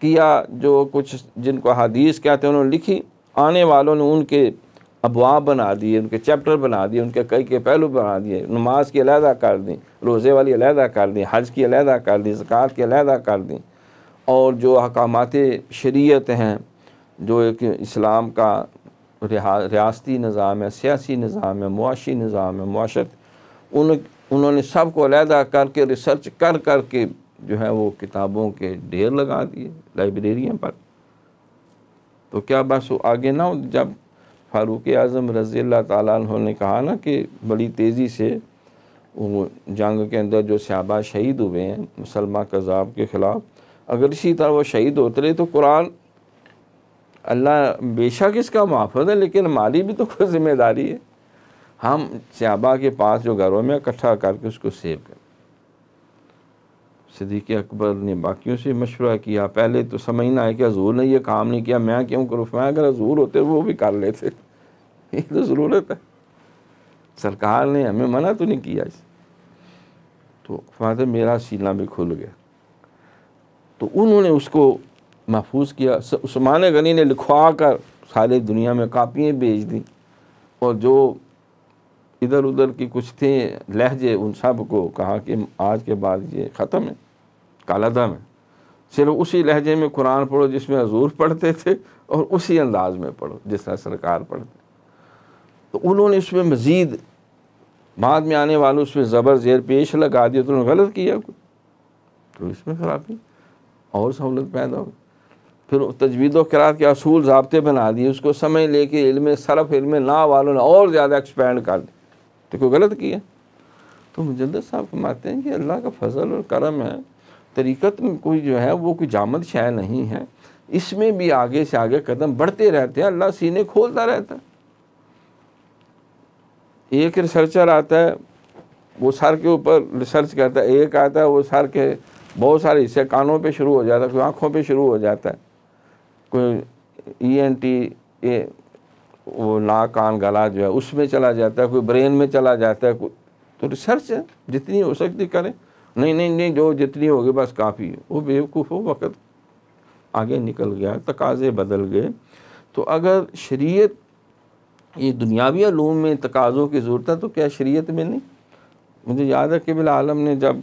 A: किया जो कुछ जिनको हदीस कहते हैं उन्होंने लिखी आने वालों ने उनके अबवाब बना दिए उनके चैप्टर बना दिए उनके कई के पहलू बना दिए नमाज की अलहदा कर दी रोज़े वाली अलहदा कर दी हज की अलहदा कर दी जक़ात की अलहदा कर दी और जो अहकाम शरीत हैं जो एक इस्लाम का रियाती निज़ाम है सियासी निज़ाम है मुआशी निज़ाम है मुआशत उन उन्होंने सब को अलहदा करके रिसर्च कर कर के जो है वो किताबों के ढेर लगा दिए लाइब्रेरियों पर तो क्या बस आगे ना जब फ़ारूक आज़म रज़ी अल्लाह तु ने कहा ना कि बड़ी तेज़ी से वो जंग के अंदर जो सहाबा शहीद हुए हैं मुसलमान कज़ाब के ख़िलाफ़ अगर इसी तरह वो शहीद होते रहे तो कुरान अल्लाह बेशक इसका मुहाफ़ है लेकिन हमारी भी तो कोई ज़िम्मेदारी है हम सहाबा के पास जो घरों में इकट्ठा करके उसको सेव करें सदीक़ अकबर ने बाकियों से मशवरा किया पहले तो समझ ना आया कि हजूर ने यह काम नहीं किया मैं क्यों करूँ मैं अगर हजूर होते तो वो भी कर लेते ये तो ज़रूरत है सरकार ने हमें मना तो नहीं किया इसे तो फादर मेरा सीना भी खुल गया तो उन्होंने उसको महफूज किया उस्मान गनी ने लिखवा कर सारे दुनिया में कापियाँ भेज दी और जो इधर उधर की कुछ थी लहजे उन सब को कहा कि आज के बाद ये ख़त्म है कालादम है सिर्फ उसी लहजे में कुरान पढ़ो जिसमें हजूर पढ़ते थे और उसी अंदाज में पढ़ो जिस तरह सरकार पढ़ते तो उन्होंने उसमें मज़ीद बाद में आने वालों उसमें ज़बर जेर पेश लगा दिया तो उन्होंने गलत किया तो इसमें खराबी और सहूलत पैदा हो फिर तजवीज़ करात के असूल जबते बना दिए उसको समय लेके इल्म सरफ इल्म ना वालों ने और ज़्यादा एक्सपेंड कर दिया तो कोई गलत किया तो मुजद साहब फरमाते हैं कि अल्लाह का फजल और करम है तरीक़त में कोई जो है वो कोई जामद शाय नहीं है इसमें भी आगे से आगे कदम बढ़ते रहते हैं अल्लाह सीने खोलता रहता है एक रिसर्चर आता है वो सर के ऊपर रिसर्च करता है एक आता है वो सर के बहुत सारे हिस्से कानों पे शुरू हो जाता है कोई आँखों पे शुरू हो जाता है कोई ई एन टी ए वो नाक कान गला जो है उसमें चला जाता है कोई ब्रेन में चला जाता है कोई तो रिसर्च है जितनी हो सकती करें नहीं नहीं नहीं जो जितनी होगी बस काफ़ी वो बेवकूफ़ हो वक़्त आगे निकल गया तकाजे बदल गए तो अगर शरीयत ये दुनियावी लूम में तकाज़ों की ज़रूरत है तो क्या शरीयत में नहीं मुझे याद है कि बिल आलम ने जब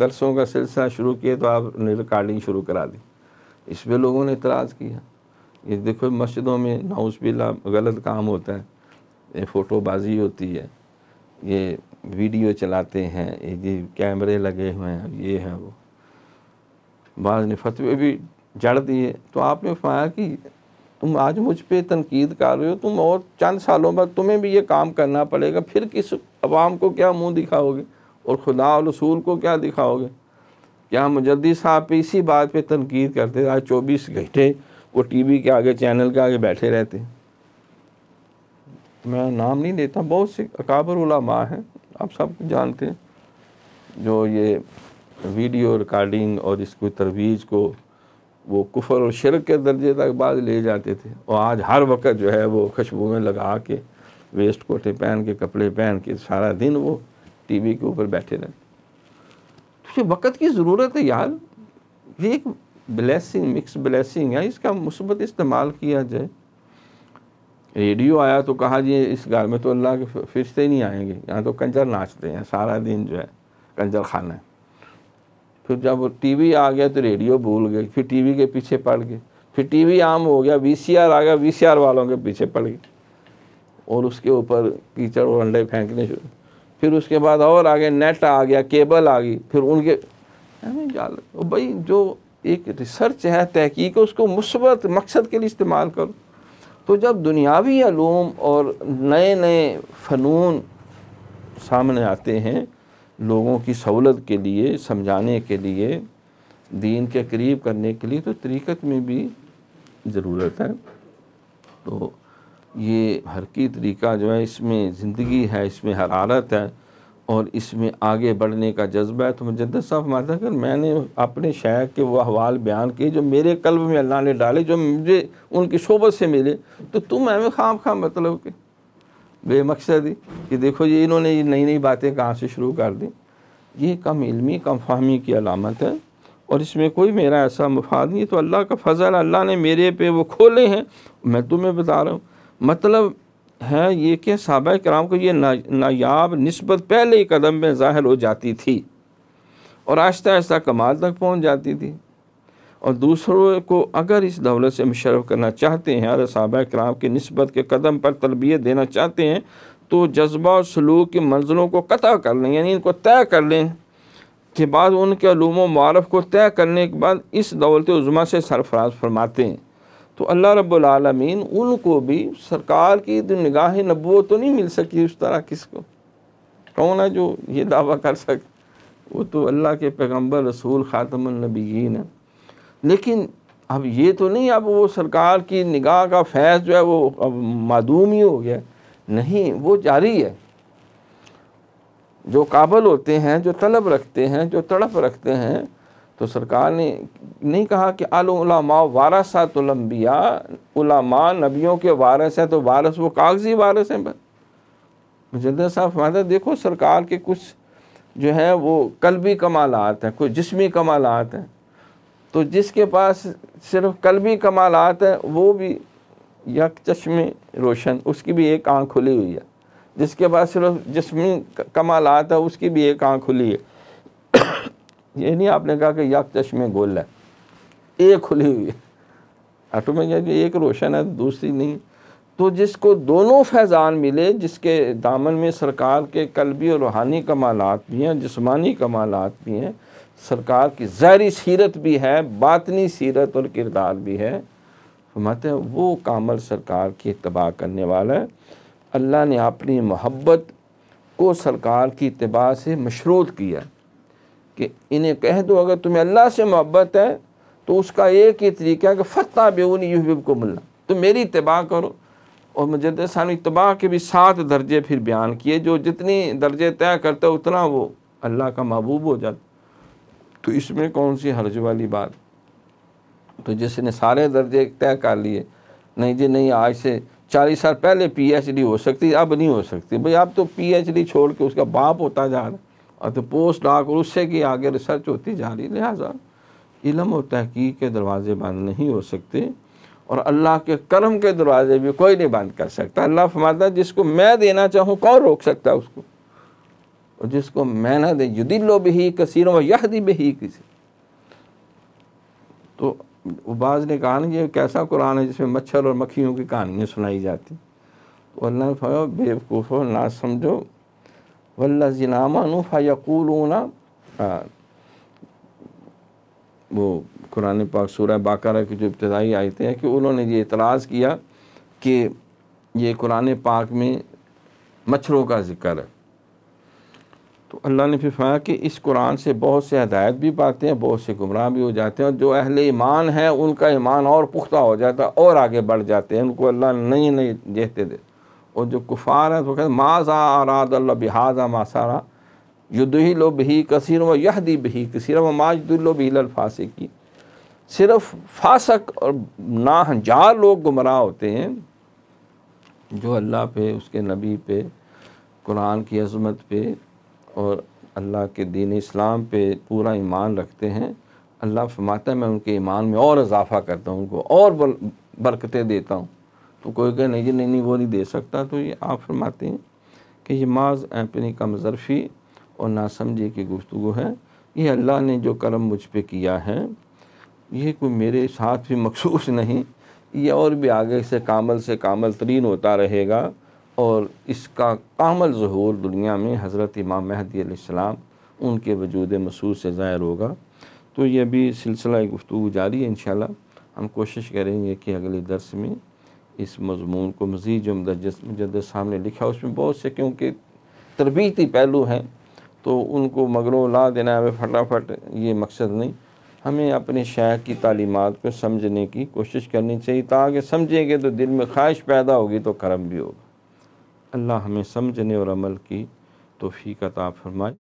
A: दरसों का सिलसिला शुरू किया तो आपने रिकॉर्डिंग शुरू करा दी इस पर लोगों ने इतराज़ किया ये देखो मस्जिदों में नाउस बिल्ला गलत काम होता है ये फ़ोटोबाजी होती है ये वीडियो चलाते हैं ये कैमरे लगे हुए हैं ये है वो बाद ने फतवे भी जड़ दिए तो आपने फाया कि तुम आज मुझ पर तनकीद कर रहे हो तुम और चंद सालों बाद तुम्हें भी ये काम करना पड़ेगा फिर किस आवाम को क्या मुँह दिखाओगे और खुदा और रसूल को क्या दिखाओगे क्या मुजद्दी साहब पे इसी बात पर तनकीद करते आज चौबीस घंटे वो टीवी के आगे चैनल के आगे बैठे रहते मैं नाम नहीं लेता बहुत से अकाबर माँ हैं आप सब जानते हैं जो ये वीडियो रिकॉर्डिंग और इसको तरवीज को वो कुफर और शरक के दर्जे तक बाद ले जाते थे और आज हर वक्त जो है वो खुशबू में लगा के वेस्ट कोटे पहन के कपड़े पहन के सारा दिन वो टीवी के ऊपर बैठे रहते तो वक्त की ज़रूरत है यार ये एक ब्लेसिंग मिक्स ब्लेसिंग है इसका मुस्बत इस्तेमाल किया जाए रेडियो आया तो कहा जी इस घर में तो अल्लाह के फिरते नहीं आएंगे यहाँ तो कंजर नाचते हैं सारा दिन जो है कंजर खाना है फिर जब टी टीवी आ गया तो रेडियो भूल गए फिर टीवी के पीछे पड़ गए फिर टीवी आम हो गया वीसीआर आ गया वीसीआर वालों के पीछे पड़ गए और उसके ऊपर कीचड़ और अंडे फेंकने शुरू फिर उसके बाद और आ गए नेट आ गया केबल आ गई फिर उनके भाई जो एक रिसर्च है तहकीक उसको मुसबत मकसद के लिए इस्तेमाल करो तो जब दुनियावी आलूम और नए नए फ़नून सामने आते हैं लोगों की सहूलत के लिए समझाने के लिए दीन के करीब करने के लिए तो तरीक़त में भी ज़रूरत है तो ये हर की तरीका जो है इसमें ज़िंदगी है इसमें हरारत है और इसमें आगे बढ़ने का जज्बा है तो मुजद साहब माता कर मैंने अपने शायर के वो अहवाल बयान किए जो मेरे कल्ब में अल्लाह ने डाले जो मुझे उनकी शोबत से मिले तो तुम हमें खाम खाम मतलब के बेमकसद ही कि देखो ये इन्होंने ये नई नई बातें कहाँ से शुरू कर दी ये कम इलमी कम फहमी की अलामत है और इसमें कोई मेरा ऐसा मुफाद नहीं तो अल्लाह का फजल अल्लाह ने मेरे पे वो खोले हैं मैं तुम्हें बता रहा हूँ मतलब है ये कि सहाबा कराम को ये ना नायाब नस्बत पहले ही कदम में ज़ाहिर हो जाती थी और आहिस्ता आहिस्ता कमाल तक पहुँच जाती थी और दूसरों को अगर इस दौलत से मुशरफ करना चाहते हैं और सहाबा कराम की नस्बत के कदम पर तरबियत देना चाहते हैं तो जज्बा और सलूक की मंजिलों को कतः कर लें यानी इनको तय कर लें के बाद उनके ूम वारफ़ को तय करने के बाद इस दौलत उज़मा से सरफराज फरमाते हैं तो अल्लाह रबालमीन उनको भी सरकार की जो निगाह नबूत तो नहीं मिल सकी उस तरह किसको कौन है जो ये दावा कर सक वो तो अल्लाह के पैगंबर रसूल ख़ातमनबीन है लेकिन अब ये तो नहीं अब वो सरकार की निगाह का फैज़ जो है वो अब मदूम ही हो गया नहीं वो जारी है जो काबल होते हैं जो तलब रखते हैं जो तड़प रखते हैं तो सरकार ने नहीं कहा कि अलमा तो उलमा नबियों के वारस हैं तो वारस वो कागजी वारस हैं बस साहब फरमाते देखो सरकार के कुछ जो है वो कलबी कमालत हैं कुछ जिसमी कमालत हैं तो जिसके पास सिर्फ कलबी कमालत हैं वो भी यक चश्मे रोशन उसकी भी एक आँख खुली हुई है जिसके पास सिर्फ जिसमी कमालत है उसकी भी एक आँख खुली है ये नहीं आपने कहा कि यक चश्मे गोल है एक खुली हुई है एक रोशन है दूसरी नहीं तो जिसको दोनों फैज़ान मिले जिसके दामन में सरकार के कलबी और रूहानी कमालत भी हैं जिसमानी कमालत भी हैं सरकार की जहरी सीरत भी है बातनी सीरत और किरदार भी है फरमाते हैं वो कामल सरकार की तबाह करने वाला है अल्लाह ने अपनी मोहब्बत को सरकार की इतबा से मशरूत किया है कि इन्हें कह दो अगर तुम्हें अल्लाह से मोहब्बत है तो उसका एक ही तरीका कि फता बेउन यूहब को मिलना तो मेरी इतबा करो और मुजद सानी इतबा के भी सात दर्जे फिर बयान किए जो जितनी दर्जे तय करते उतना वो अल्लाह का महबूब हो जाता तो इसमें कौन सी हर्ज वाली बात तो जिसने सारे दर्जे तय कर लिए नहीं जी नहीं आज से चालीस साल पहले पीएचडी हो सकती अब नहीं हो सकती भाई अब तो पीएचडी छोड़ के उसका बाप होता जा रहा तो पोस्ट डाक और उससे की आगे रिसर्च होती जा रही लिहाजा इलम और तहकीक के दरवाज़े बंद नहीं हो सकते और अल्लाह के करम के दरवाज़े भी कोई नहीं बंद कर सकता अल्लाह फरमाता जिसको मैं देना चाहूँ कौन रोक सकता उसको और जिसको मैं ना दे युदिलो बही कसीरों व यहदी बही किसी तो उबाज ने कहा ना ये कैसा कुरान है जिसमें मच्छर और मक्खियों की कहानियाँ सुनाई जाती तो अल्लाह ने फरमाया बेवकूफ़ो ना समझो वल्लिन आमानु फ़यकूलूना वो कुरान पाक सूरह बाकरा की जो इब्तदाई आयतें थे कि उन्होंने ये इतराज़ किया कि ये कुरान पाक में मच्छरों का ज़िक्र है तो अल्लाह ने फिर फाया कि इस कुरान से बहुत से हदायत भी पाते हैं बहुत से गुमराह भी हो जाते हैं और जो अहल ईमान हैं उनका ईमान और पुख्ता हो जाता है और आगे बढ़ जाते हैं उनको अल्लाह नई नई देखते देते और जो कुफार हैं तो वो कहते हैं माजा आराद अल्लाह बिहाजा मासारा लो बही कसर व यहदी बही कसर व माजदुल्लो बिलफासी की सिर्फ फासक और नाहजार लोग गुमराह होते हैं जो अल्लाह पे उसके नबी पे कुरान की अजमत पे और अल्लाह के दीन इस्लाम पे पूरा ईमान रखते हैं अल्लाह फरमाता है मैं उनके ईमान में और इजाफ़ा करता हूँ उनको और बरकतें देता हूँ तो कोई कहे नहीं जी नहीं नहीं वो नहीं दे सकता तो ये आप फरमाते हैं कि ये माज अपनी कम ज़रफ़ी और नासमझी की गुफ्तु है ये अल्लाह ने जो करम मुझ पर किया है ये कोई मेरे साथ भी मखसूस नहीं ये और भी आगे से कामल से कामल तरीन होता रहेगा और इसका कामल जहूर दुनिया में हज़रत इमाम महदी सलाम उनके वजूद मसूद से ज़ाहिर होगा तो ये भी सिलसिला गुफ्तु जारी है इन हम कोशिश करेंगे कि अगले दर्स में इस मजमून को मज़ीद जो मुजद सामने लिखा उसमें बहुत से क्योंकि तरबीती पहलू हैं तो उनको मगरों ला देना है फटाफट ये मकसद नहीं हमें अपने शेख की तालीमत को समझने की कोशिश करनी चाहिए ताकि समझेंगे तो दिल में ख्वाहिश पैदा होगी तो करम भी होगा अल्लाह हमें समझने और अमल की तोफ़ी का ताफ़रमाए